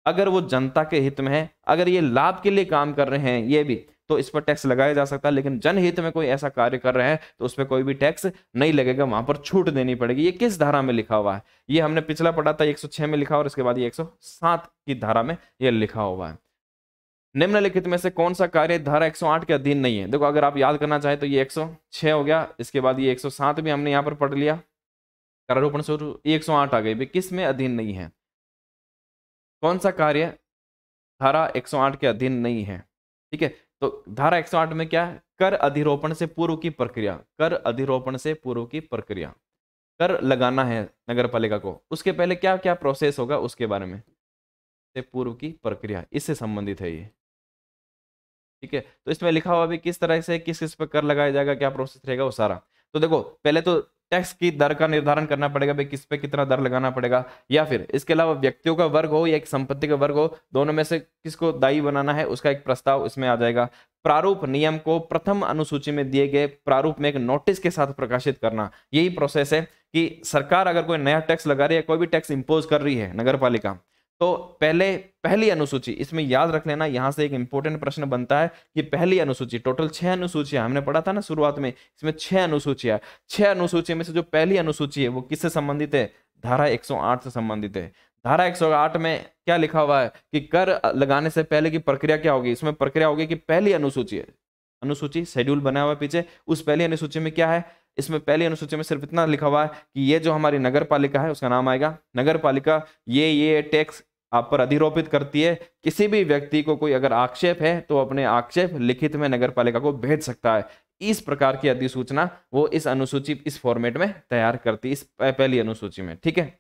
अगर वो जनता के हित में है अगर ये लाभ के लिए काम कर रहे हैं ये भी तो इस पर टैक्स लगाया जा सकता है लेकिन जनहित में कोई ऐसा कार्य कर रहे हैं तो उस पर कोई भी टैक्स नहीं लगेगा वहां पर छूट देनी पड़ेगी ये किस धारा में लिखा हुआ है ये हमने पिछला पढ़ा था एक में लिखा और इसके बाद ये एक की धारा में ये लिखा हुआ है निम्नलिखित में से कौन सा कार्य धारा 108 के अधीन नहीं है देखो अगर आप याद करना चाहें तो ये 106 हो गया इसके बाद ये 107 भी हमने यहाँ पर पढ़ लिया करारोपण स्वरूप एक सौ आठ आ गई वे किस में अधीन नहीं है कौन सा कार्य धारा एक सौ आठ के अधीन नहीं है ठीक है तो धारा एक सौ आठ में क्या है कर अधिरोपण से पूर्व की प्रक्रिया कर अधिरोपण से पूर्व की प्रक्रिया कर लगाना है नगर पालिका को उसके पहले क्या क्या प्रोसेस होगा उसके बारे में से पूर्व की प्रक्रिया इससे संबंधित है ये ठीक है तो इसमें लिखा हुआ भी किस तरह से किस किस पर कर लगाया जाएगा क्या प्रोसेस रहेगा वो सारा तो देखो पहले तो टैक्स की दर का निर्धारण करना पड़ेगा भाई किस पे कितना दर लगाना पड़ेगा या फिर इसके अलावा व्यक्तियों का वर्ग हो या एक संपत्ति का वर्ग हो दोनों में से किसको दायी बनाना है उसका एक प्रस्ताव इसमें आ जाएगा प्रारूप नियम को प्रथम अनुसूची में दिए गए प्रारूप में एक नोटिस के साथ प्रकाशित करना यही प्रोसेस है कि सरकार अगर कोई नया टैक्स लगा रही है कोई भी टैक्स इंपोज कर रही है नगर तो पहले पहली अनुसूची इसमें याद रख लेना यहाँ से एक इंपॉर्टेंट प्रश्न बनता है कि पहली अनुसूची टोटल छह अनुसूचियां हमने पढ़ा था ना शुरुआत में इसमें छह अनुसूचियां छह अनुसूची में से जो पहली अनुसूची है वो किससे संबंधित है धारा 108 से संबंधित है धारा 108 में क्या लिखा हुआ है कि कर लगाने से पहले की प्रक्रिया क्या होगी इसमें प्रक्रिया होगी कि पहली अनुसूची अनुसूची शेड्यूल बनाया हुआ पीछे उस पहली अनुसूची में क्या है इसमें पहली अनुसूची में सिर्फ इतना लिखा हुआ है कि ये जो हमारी नगर पालिका है उसका नाम आएगा नगर पालिका ये ये टैक्स आप पर अधिरोपित करती है किसी भी व्यक्ति को कोई अगर आक्षेप है तो अपने आक्षेप लिखित में नगर पालिका को भेज सकता है इस प्रकार की अधिसूचना वो इस अनुसूची इस फॉर्मेट में तैयार करती इस पहली अनुसूची में ठीक है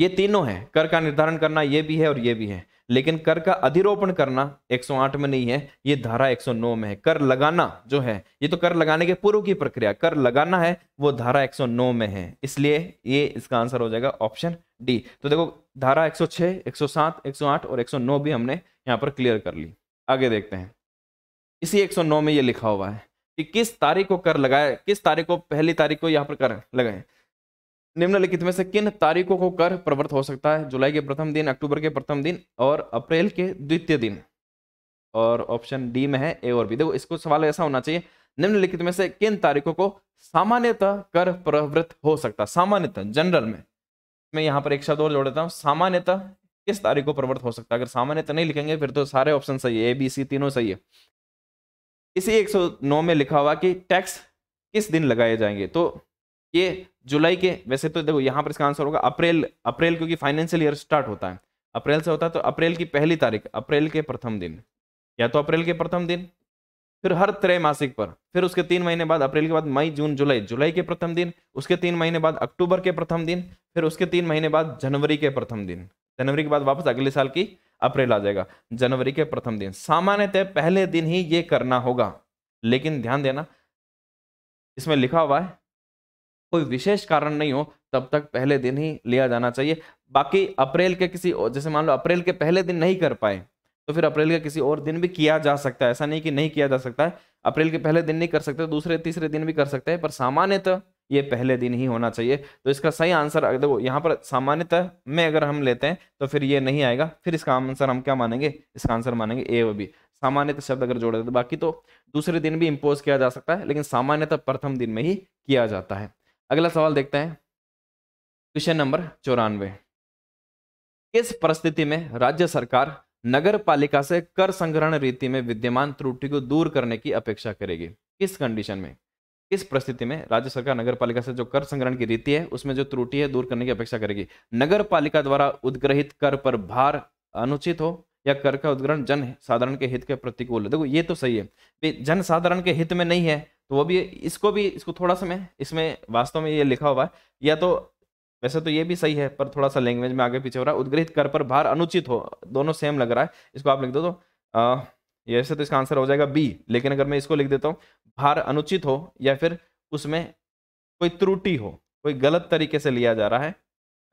ये तीनों है कर का निर्धारण करना ये भी है और ये भी है लेकिन कर का अधिरोपण करना 108 में नहीं है ये धारा 109 में है कर लगाना जो है ये तो कर लगाने के पूर्व की प्रक्रिया कर लगाना है वो धारा 109 में है इसलिए ये इसका आंसर हो जाएगा ऑप्शन डी तो देखो धारा 106, 107, 108 और 109 भी हमने यहाँ पर क्लियर कर ली आगे देखते हैं इसी 109 में ये लिखा हुआ है कि किस तारीख को कर लगाए किस तारीख को पहली तारीख को यहाँ पर कर लगाए निम्नलिखित में से किन तारीखों को कर प्रवृत्त हो सकता है जुलाई के प्रथम दिन अक्टूबर के प्रथम दिन और अप्रैल के द्वितीय दिन और ऑप्शन डी में है ए और बी देखो इसको सवाल ऐसा होना चाहिए निम्नलिखित में से किन तारीखों को सामान्यतः कर प्रवृत्त हो सकता सामान्यतः जनरल में मैं यहाँ पर एक शब्द और जोड़ देता हूँ सामान्यतः किस तारीख को प्रवृत्त हो सकता है अगर सामान्यतः नहीं लिखेंगे फिर तो सारे ऑप्शन सही है ए बी सी तीनों सही है इसी 109 में लिखा हुआ कि टैक्स किस दिन लगाए जाएंगे तो ये जुलाई के वैसे तो देखो यहाँ पर इसका आंसर होगा अप्रैल अप्रैल क्योंकि फाइनेंशियल ईयर स्टार्ट होता है अप्रैल से होता है तो अप्रैल की पहली तारीख अप्रैल के प्रथम दिन या तो अप्रैल के प्रथम दिन फिर हर त्रैमासिक पर फिर उसके तीन महीने बाद अप्रैल के बाद मई जून जुलाई जुलाई के प्रथम दिन उसके तीन महीने बाद अक्टूबर के प्रथम दिन फिर उसके तीन महीने बाद जनवरी के प्रथम दिन जनवरी के बाद वापस अगले साल की अप्रैल आ जाएगा जनवरी के प्रथम दिन सामान्यतः पहले दिन ही ये करना होगा लेकिन ध्यान देना इसमें लिखा हुआ है कोई विशेष कारण नहीं हो तब तक पहले दिन ही लिया जाना चाहिए बाकी अप्रैल के किसी जैसे मान लो अप्रैल के पहले दिन नहीं कर पाए तो फिर अप्रैल के किसी और दिन भी किया जा सकता है ऐसा नहीं कि नहीं किया जा सकता है अप्रैल के पहले दिन नहीं कर सकते दूसरे तीसरे दिन भी कर सकते हैं पर सामान्यतः ये पहले दिन ही होना चाहिए तो इसका सही आंसर देखो यहाँ पर सामान्यतः में अगर हम लेते हैं तो फिर ये नहीं आएगा फिर इसका आंसर हम क्या मानेंगे इसका आंसर मानेंगे ए व बी सामान्यतः शब्द अगर जोड़े तो बाकी तो दूसरे दिन भी इम्पोज किया जा सकता है लेकिन सामान्यतः प्रथम दिन में ही किया जाता है अगला सवाल देखते हैं क्वेश्चन नंबर चौरानवे किस परिस्थिति में राज्य सरकार नगर पालिका से कर संग्रहण रीति में विद्यमान त्रुटि को दूर करने की अपेक्षा करेगी किस कंडीशन में किस परिस्थिति में राज्य सरकार नगर पालिका से जो कर संग्रहण की रीति है उसमें जो त्रुटि है दूर करने की अपेक्षा करेगी नगर पालिका द्वारा उद्ग्रहित कर पर भार अनुचित हो या कर का उद्ग्रहण जन साधारण के हित के प्रतिकूल देखो ये तो सही है जन साधारण के हित में नहीं है तो वो भी इसको भी इसको थोड़ा सा मैं इसमें वास्तव में ये लिखा हुआ है या तो वैसे तो ये भी सही है पर थोड़ा सा लैंग्वेज में आगे पीछे हो रहा है उद्गृहित कर पर भार अनुचित हो दोनों सेम लग रहा है इसको आप लिख दो तो वैसे ये तो इसका आंसर हो जाएगा बी लेकिन अगर मैं इसको लिख देता हूँ भार अनुचित हो या फिर उसमें कोई त्रुटि हो कोई गलत तरीके से लिया जा रहा है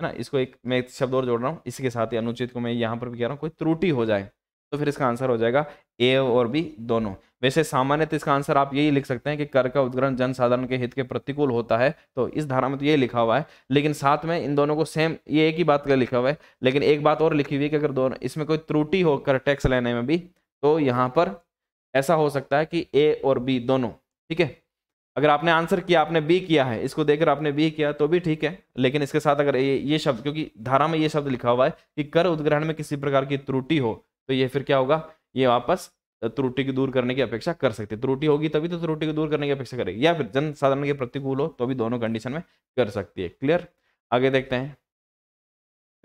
है ना इसको एक मैं एक शब्द और जोड़ रहा हूँ इसके साथ ही अनुचित को मैं यहाँ पर भी कह रहा हूँ कोई त्रुटि हो जाए तो फिर इसका आंसर हो जाएगा ए और बी दोनों वैसे सामान्यतः इसका आंसर आप यही लिख सकते हैं कि कर का उद्ग्रहण जनसाधारण के हित के प्रतिकूल होता है तो इस धारा में तो ये लिखा हुआ है लेकिन साथ में इन दोनों को सेम ये एक ही बात का लिखा हुआ है लेकिन एक बात और लिखी हुई है कि अगर दोनों इसमें कोई त्रुटि होकर टैक्स लेने में भी तो यहाँ पर ऐसा हो सकता है कि ए और बी दोनों ठीक है अगर आपने आंसर किया आपने बी किया है इसको देखकर आपने बी किया तो भी ठीक है लेकिन इसके साथ अगर ये ये शब्द क्योंकि धारा में ये शब्द लिखा हुआ है कि कर उद्ग्रहण में किसी प्रकार की त्रुटि हो तो ये फिर क्या होगा ये वापस त्रुटि की दूर करने की अपेक्षा कर सकते त्रुटि होगी तभी तो त्रुटि को दूर करने की अपेक्षा करेगी या फिर जन साधारण के प्रतिकूल हो तो भी दोनों कंडीशन में कर सकती है क्लियर आगे देखते हैं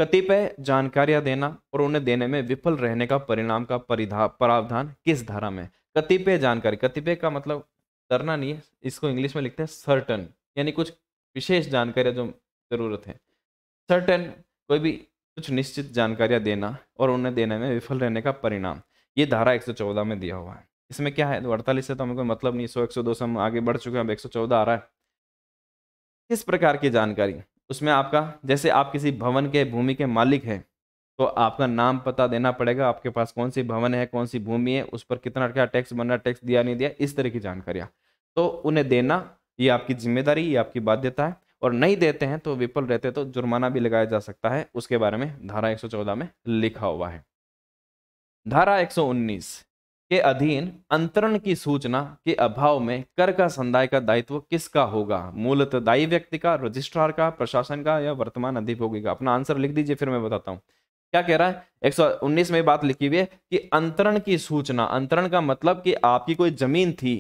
कतिपय जानकारियां देना और उन्हें देने में विफल रहने का परिणाम का परिधा प्रावधान किस धारा में कतिपय जानकारी कतिपय का मतलब डरना नहीं है इसको इंग्लिश में लिखते हैं सर्टन यानी कुछ विशेष जानकारियां जो जरूरत है सर्टन कोई भी कुछ निश्चित जानकारियां देना और उन्हें देने में विफल रहने का परिणाम ये धारा 114 में दिया हुआ है इसमें क्या है अड़तालीस से तो हमें कोई मतलब नहीं सौ एक से हम आगे बढ़ चुके हैं अब एक आ रहा है किस प्रकार की जानकारी उसमें आपका जैसे आप किसी भवन के भूमि के मालिक हैं तो आपका नाम पता देना पड़ेगा आपके पास कौन सी भवन है कौन सी भूमि है उस पर कितना क्या टैक्स बन रहा टैक्स दिया नहीं दिया इस तरह की जानकारियाँ तो उन्हें देना ये आपकी जिम्मेदारी ये आपकी बाध्यता है और नहीं देते हैं तो विफल रहते तो जुर्माना भी लगाया जा सकता है उसके बारे में धारा 114 में लिखा हुआ है धारा 119 के अधीन अंतरण की सूचना के अभाव में कर का संदाय का दायित्व किसका होगा मूलत दायी व्यक्ति का रजिस्ट्रार का प्रशासन का या वर्तमान अधिभोगी का अपना आंसर लिख दीजिए फिर मैं बताता हूँ क्या कह रहा है 119 में बात लिखी हुई है कि अंतरण की सूचना अंतरण का मतलब कि आपकी कोई जमीन थी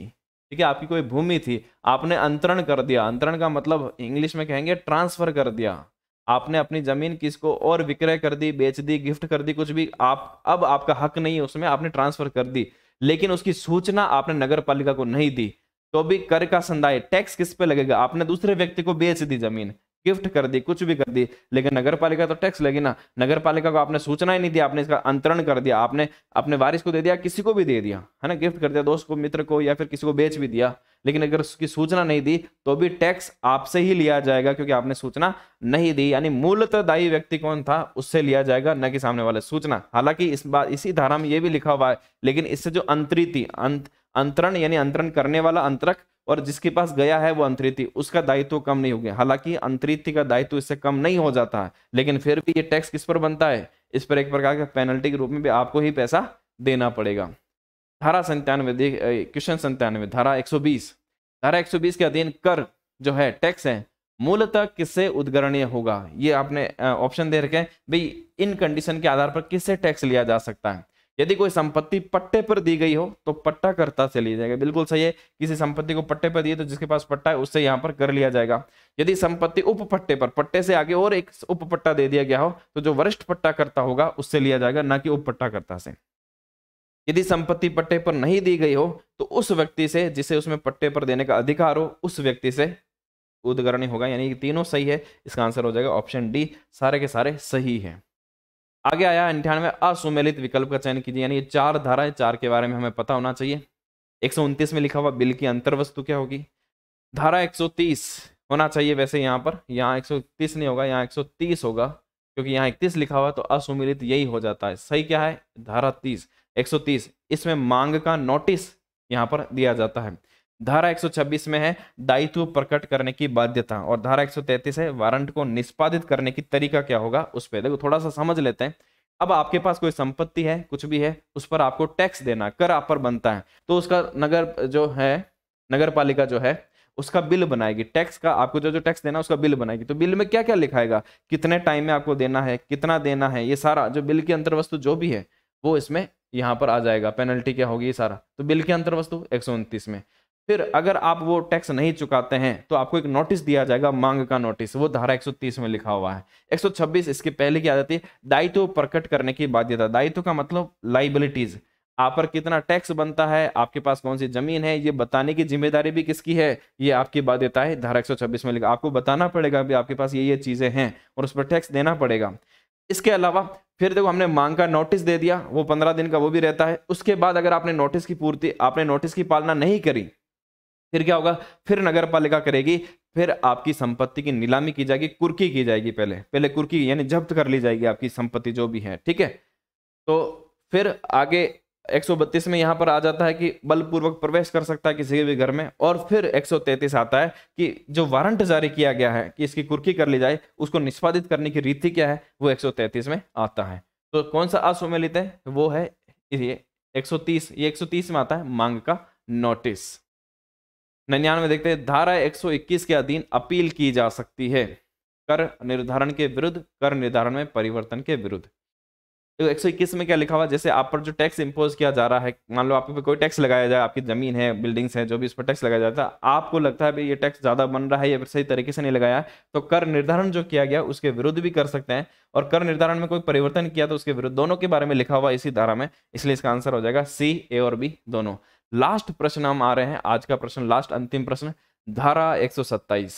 ठीक है आपकी कोई भूमि थी आपने अंतरण कर दिया अंतरण का मतलब इंग्लिश में कहेंगे ट्रांसफर कर दिया आपने अपनी जमीन किसको और विक्रय कर दी बेच दी गिफ्ट कर दी कुछ भी आप अब आपका हक नहीं है उसमें आपने ट्रांसफर कर दी लेकिन उसकी सूचना आपने नगर पालिका को नहीं दी तो भी कर का संदाय टैक्स किस पे लगेगा आपने दूसरे व्यक्ति को बेच दी जमीन गिफ्ट कर दी कुछ भी कर दी लेकिन नगर पालिका तो टैक्स लगी ना नगर पालिका को आपने सूचना ही नहीं दी आपने इसका अंतरण कर दिया आपने अपने वारिस को दे दिया किसी को भी दे दिया है ना गिफ्ट कर दिया दोस्त को मित्र को या फिर किसी को बेच भी दिया लेकिन अगर उसकी सूचना नहीं दी तो भी टैक्स आपसे ही लिया जाएगा क्योंकि आपने सूचना नहीं दी यानी मूलत दायी व्यक्ति कौन था उससे लिया जाएगा न कि सामने वाले सूचना हालांकि इस बात इसी धारा में यह भी लिखा हुआ है लेकिन इससे जो अंतरी थी अंत अंतरण यानी अंतरण करने वाला अंतरक और जिसके पास गया है वो अंतरिति उसका दायित्व कम नहीं हो गया हालांकि अंतरिति का दायित्व इससे कम नहीं हो जाता है लेकिन फिर भी ये टैक्स किस पर बनता है इस पर एक प्रकार के पेनल्टी के रूप में भी आपको ही पैसा देना पड़ेगा धारा संतानवे क्वेश्चन संतानवे धारा एक धारा एक के अधीन कर जो है टैक्स है मूलतः किससे उद्गरणीय होगा ये आपने ऑप्शन दे रखे हैं भाई इन कंडीशन के आधार पर किससे टैक्स लिया जा सकता है यदि कोई संपत्ति पट्टे पर दी गई हो तो पट्टा करता से लिया जाएगा बिल्कुल सही है किसी संपत्ति को पट्टे पर दिए तो जिसके पास पट्टा है उससे यहाँ पर कर लिया जाएगा यदि संपत्ति उप पट्टे पर पट्टे से आगे और एक उप पट्टा दे दिया गया हो तो जो वरिष्ठ पट्टा करता होगा उससे लिया जाएगा ना कि उप पट्टा करता से यदि संपत्ति पट्टे पर नहीं दी गई हो तो उस व्यक्ति से जिसे उसमें पट्टे पर देने का अधिकार हो उस व्यक्ति से उदगरणी होगा यानी तीनों सही है इसका आंसर हो जाएगा ऑप्शन डी सारे के सारे सही है आगे आया अंठानवे असुमेलित विकल्प का चयन कीजिए यानी ये चार धाराएं चार के बारे में हमें पता होना चाहिए एक में लिखा हुआ बिल की अंतर वस्तु क्या होगी धारा 130 होना चाहिए वैसे यहाँ पर यहाँ 130 नहीं होगा यहाँ 130 होगा क्योंकि यहाँ 31 लिखा हुआ तो असुमिलित यही हो जाता है सही क्या है धारा 30 130 इसमें मांग का नोटिस यहाँ पर दिया जाता है धारा 126 में है दायित्व प्रकट करने की बाध्यता और धारा 133 है वारंट को निष्पादित करने की तरीका क्या होगा उस पर देखो थोड़ा सा समझ लेते हैं अब आपके पास कोई संपत्ति है कुछ भी है उस पर आपको टैक्स देना कर आप पर बनता है तो उसका नगर जो है नगर पालिका जो है उसका बिल बनाएगी टैक्स का आपको जो जो टैक्स देना है उसका बिल बनाएगी तो बिल में क्या क्या लिखाएगा कितने टाइम में आपको देना है कितना देना है ये सारा जो बिल की अंतर्वस्तु जो भी है वो इसमें यहाँ पर आ जाएगा पेनल्टी क्या होगी ये सारा तो बिल की अंतर्वस्तु एक में फिर अगर आप वो टैक्स नहीं चुकाते हैं तो आपको एक नोटिस दिया जाएगा मांग का नोटिस वो धारा 130 में लिखा हुआ है 126 इसके पहले की आ जाती है दायित्व प्रकट करने की बाध्यता दायित्व का मतलब लाइबिलिटीज आप पर कितना टैक्स बनता है आपके पास कौन सी जमीन है ये बताने की जिम्मेदारी भी किसकी है ये आपकी बाध्यता है धारा एक में लिखा आपको बताना पड़ेगा भी आपके पास ये ये चीजें हैं और उस पर टैक्स देना पड़ेगा इसके अलावा फिर देखो हमने मांग का नोटिस दे दिया वो पंद्रह दिन का वो भी रहता है उसके बाद अगर आपने नोटिस की पूर्ति आपने नोटिस की पालना नहीं करी फिर क्या होगा फिर नगर पालिका करेगी फिर आपकी संपत्ति की नीलामी की जाएगी कुर्की की जाएगी पहले पहले कुर्की यानी जब्त कर ली जाएगी आपकी संपत्ति जो भी है ठीक है तो फिर आगे 132 में यहां पर आ जाता है कि बलपूर्वक प्रवेश कर सकता है किसी भी घर में और फिर 133 आता है कि जो वारंट जारी किया गया है कि इसकी कुर्की कर ली जाए उसको निष्पादित करने की रीति क्या है वो 133 में आता है तो कौन सा असुमेलित है वो है ये 130 ये 130 में आता है मांग का नोटिस निन्यानवे देखते हैं धारा 121 के अधीन अपील की जा सकती है कर निर्धारण के विरुद्ध कर निर्धारण में परिवर्तन के विरुद्ध तो सौ इक्कीस में क्या लिखा हुआ जैसे आप पर जो टैक्स इम्पोज किया जा रहा है मान लो आपके पे कोई टैक्स लगाया जाए आपकी जमीन है बिल्डिंग्स है जो भी इस पर टैक्स लगाया जाता है आपको लगता है ये टैक्स ज़्यादा बन रहा है या फिर सही तरीके से नहीं लगाया तो कर निर्धारण जो किया गया उसके विरुद्ध भी कर सकते हैं और कर निर्धारण में कोई परिवर्तन किया तो उसके विरुद्ध दोनों के बारे में लिखा हुआ इसी धारा में इसलिए इसका आंसर हो जाएगा सी ए और बी दोनों लास्ट प्रश्न हम आ रहे हैं आज का प्रश्न लास्ट अंतिम प्रश्न धारा 127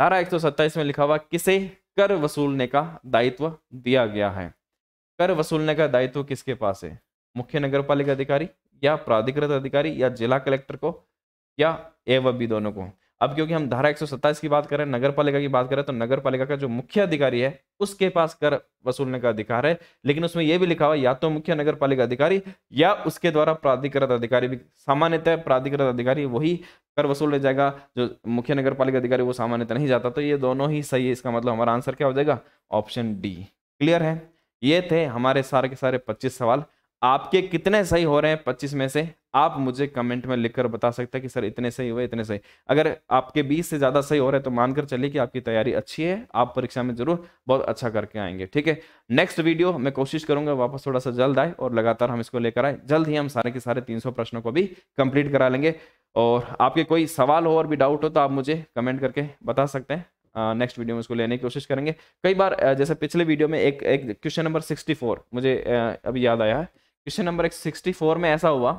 धारा 127 में लिखा हुआ किसे कर वसूलने का दायित्व दिया गया है कर वसूलने का दायित्व किसके पास है मुख्य नगर पालिका अधिकारी या प्राधिकृत अधिकारी या जिला कलेक्टर को या एवं भी दोनों को अब क्योंकि हम धारा एक की बात करें नगर पालिका की बात करें तो नगर पालिका का जो मुख्य अधिकारी है उसके पास कर वसूलने का अधिकार है लेकिन उसमें यह भी लिखा हुआ या तो मुख्य नगर पालिका अधिकारी या उसके द्वारा प्राधिकृत अधिकारी भी सामान्यतः प्राधिकृत अधिकारी वही कर वसूल ले जाएगा जो मुख्य नगर पालिका अधिकारी वो सामान्यतः नहीं जाता तो ये दोनों ही सही है इसका मतलब हमारा आंसर क्या हो जाएगा ऑप्शन डी क्लियर है ये थे हमारे सारे के सारे पच्चीस सवाल आपके कितने सही हो रहे हैं पच्चीस में से आप मुझे कमेंट में लिखकर बता सकते हैं कि सर इतने सही हुए इतने सही अगर आपके बीस से ज़्यादा सही हो रहे हैं तो मानकर चलिए कि आपकी तैयारी अच्छी है आप परीक्षा में जरूर बहुत अच्छा करके आएंगे ठीक है नेक्स्ट वीडियो मैं कोशिश करूंगा वापस थोड़ा सा जल्द आए और लगातार हम इसको लेकर आए जल्द ही हम सारे के सारे तीन प्रश्नों को भी कंप्लीट करा लेंगे और आपके कोई सवाल हो और भी डाउट हो तो आप मुझे कमेंट करके बता सकते हैं नेक्स्ट वीडियो में उसको लेने की कोशिश करेंगे कई बार जैसे पिछले वीडियो में एक एक क्वेश्चन नंबर 64 मुझे अभी याद आया है क्वेश्चन नंबर एक सिक्सटी फोर में ऐसा हुआ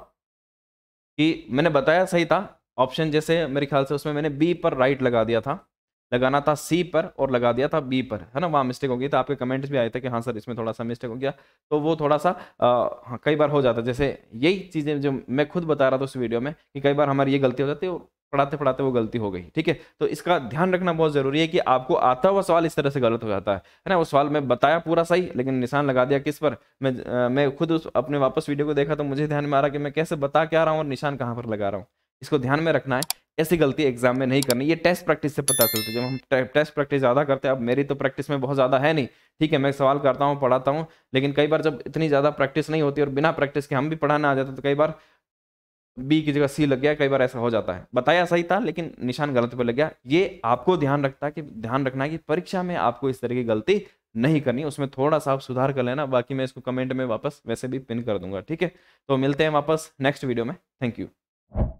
कि मैंने बताया सही था ऑप्शन जैसे मेरे ख्याल से उसमें मैंने बी पर राइट लगा दिया था लगाना था सी पर और लगा दिया था बी पर है ना वहाँ मिस्टेक हो गई तो आपके कमेंट्स भी आए थे कि हाँ सर इसमें थोड़ा सा मिस्टेक हो गया तो वो थोड़ा सा आ, हाँ, कई बार हो जाता है जैसे यही चीज़ें जो मैं खुद बता रहा था उस वीडियो में कि कई बार हमारी ये गलती हो जाती है और पढ़ाते पढ़ाते वो गलती हो गई ठीक है तो इसका ध्यान रखना बहुत ज़रूरी है कि आपको आता हुआ सवाल इस तरह से गलत हो जाता है है ना वो सवाल मैं बताया पूरा सही लेकिन निशान लगा दिया किस पर मैं आ, मैं खुद उस अपने वापस वीडियो को देखा तो मुझे ध्यान में आ रहा कि मैं कैसे बता क्या रहा हूँ और निशान कहाँ पर लगा रहा हूँ इसको ध्यान में रखना है ऐसी गलती एग्जाम में नहीं करनी ये टेस्ट प्रैक्टिस से पता चलती है जब हम टेस्ट प्रैक्टिस ज़्यादा करते हैं अब मेरी तो प्रैक्टिस में बहुत ज़्यादा है नहीं ठीक है मैं सवाल करता हूँ पढ़ाता हूँ लेकिन कई बार जब इतनी ज़्यादा प्रैक्टिस नहीं होती और बिना प्रैक्टिस के हम भी पढ़ाना आ जाते तो कई बार बी की जगह सी लग गया कई बार ऐसा हो जाता है बताया सही था लेकिन निशान गलत पर लग गया ये आपको ध्यान रखता है कि ध्यान रखना है कि परीक्षा में आपको इस तरह की गलती नहीं करनी उसमें थोड़ा सा आप सुधार कर लेना बाकी मैं इसको कमेंट में वापस वैसे भी पिन कर दूंगा ठीक है तो मिलते हैं वापस नेक्स्ट वीडियो में थैंक यू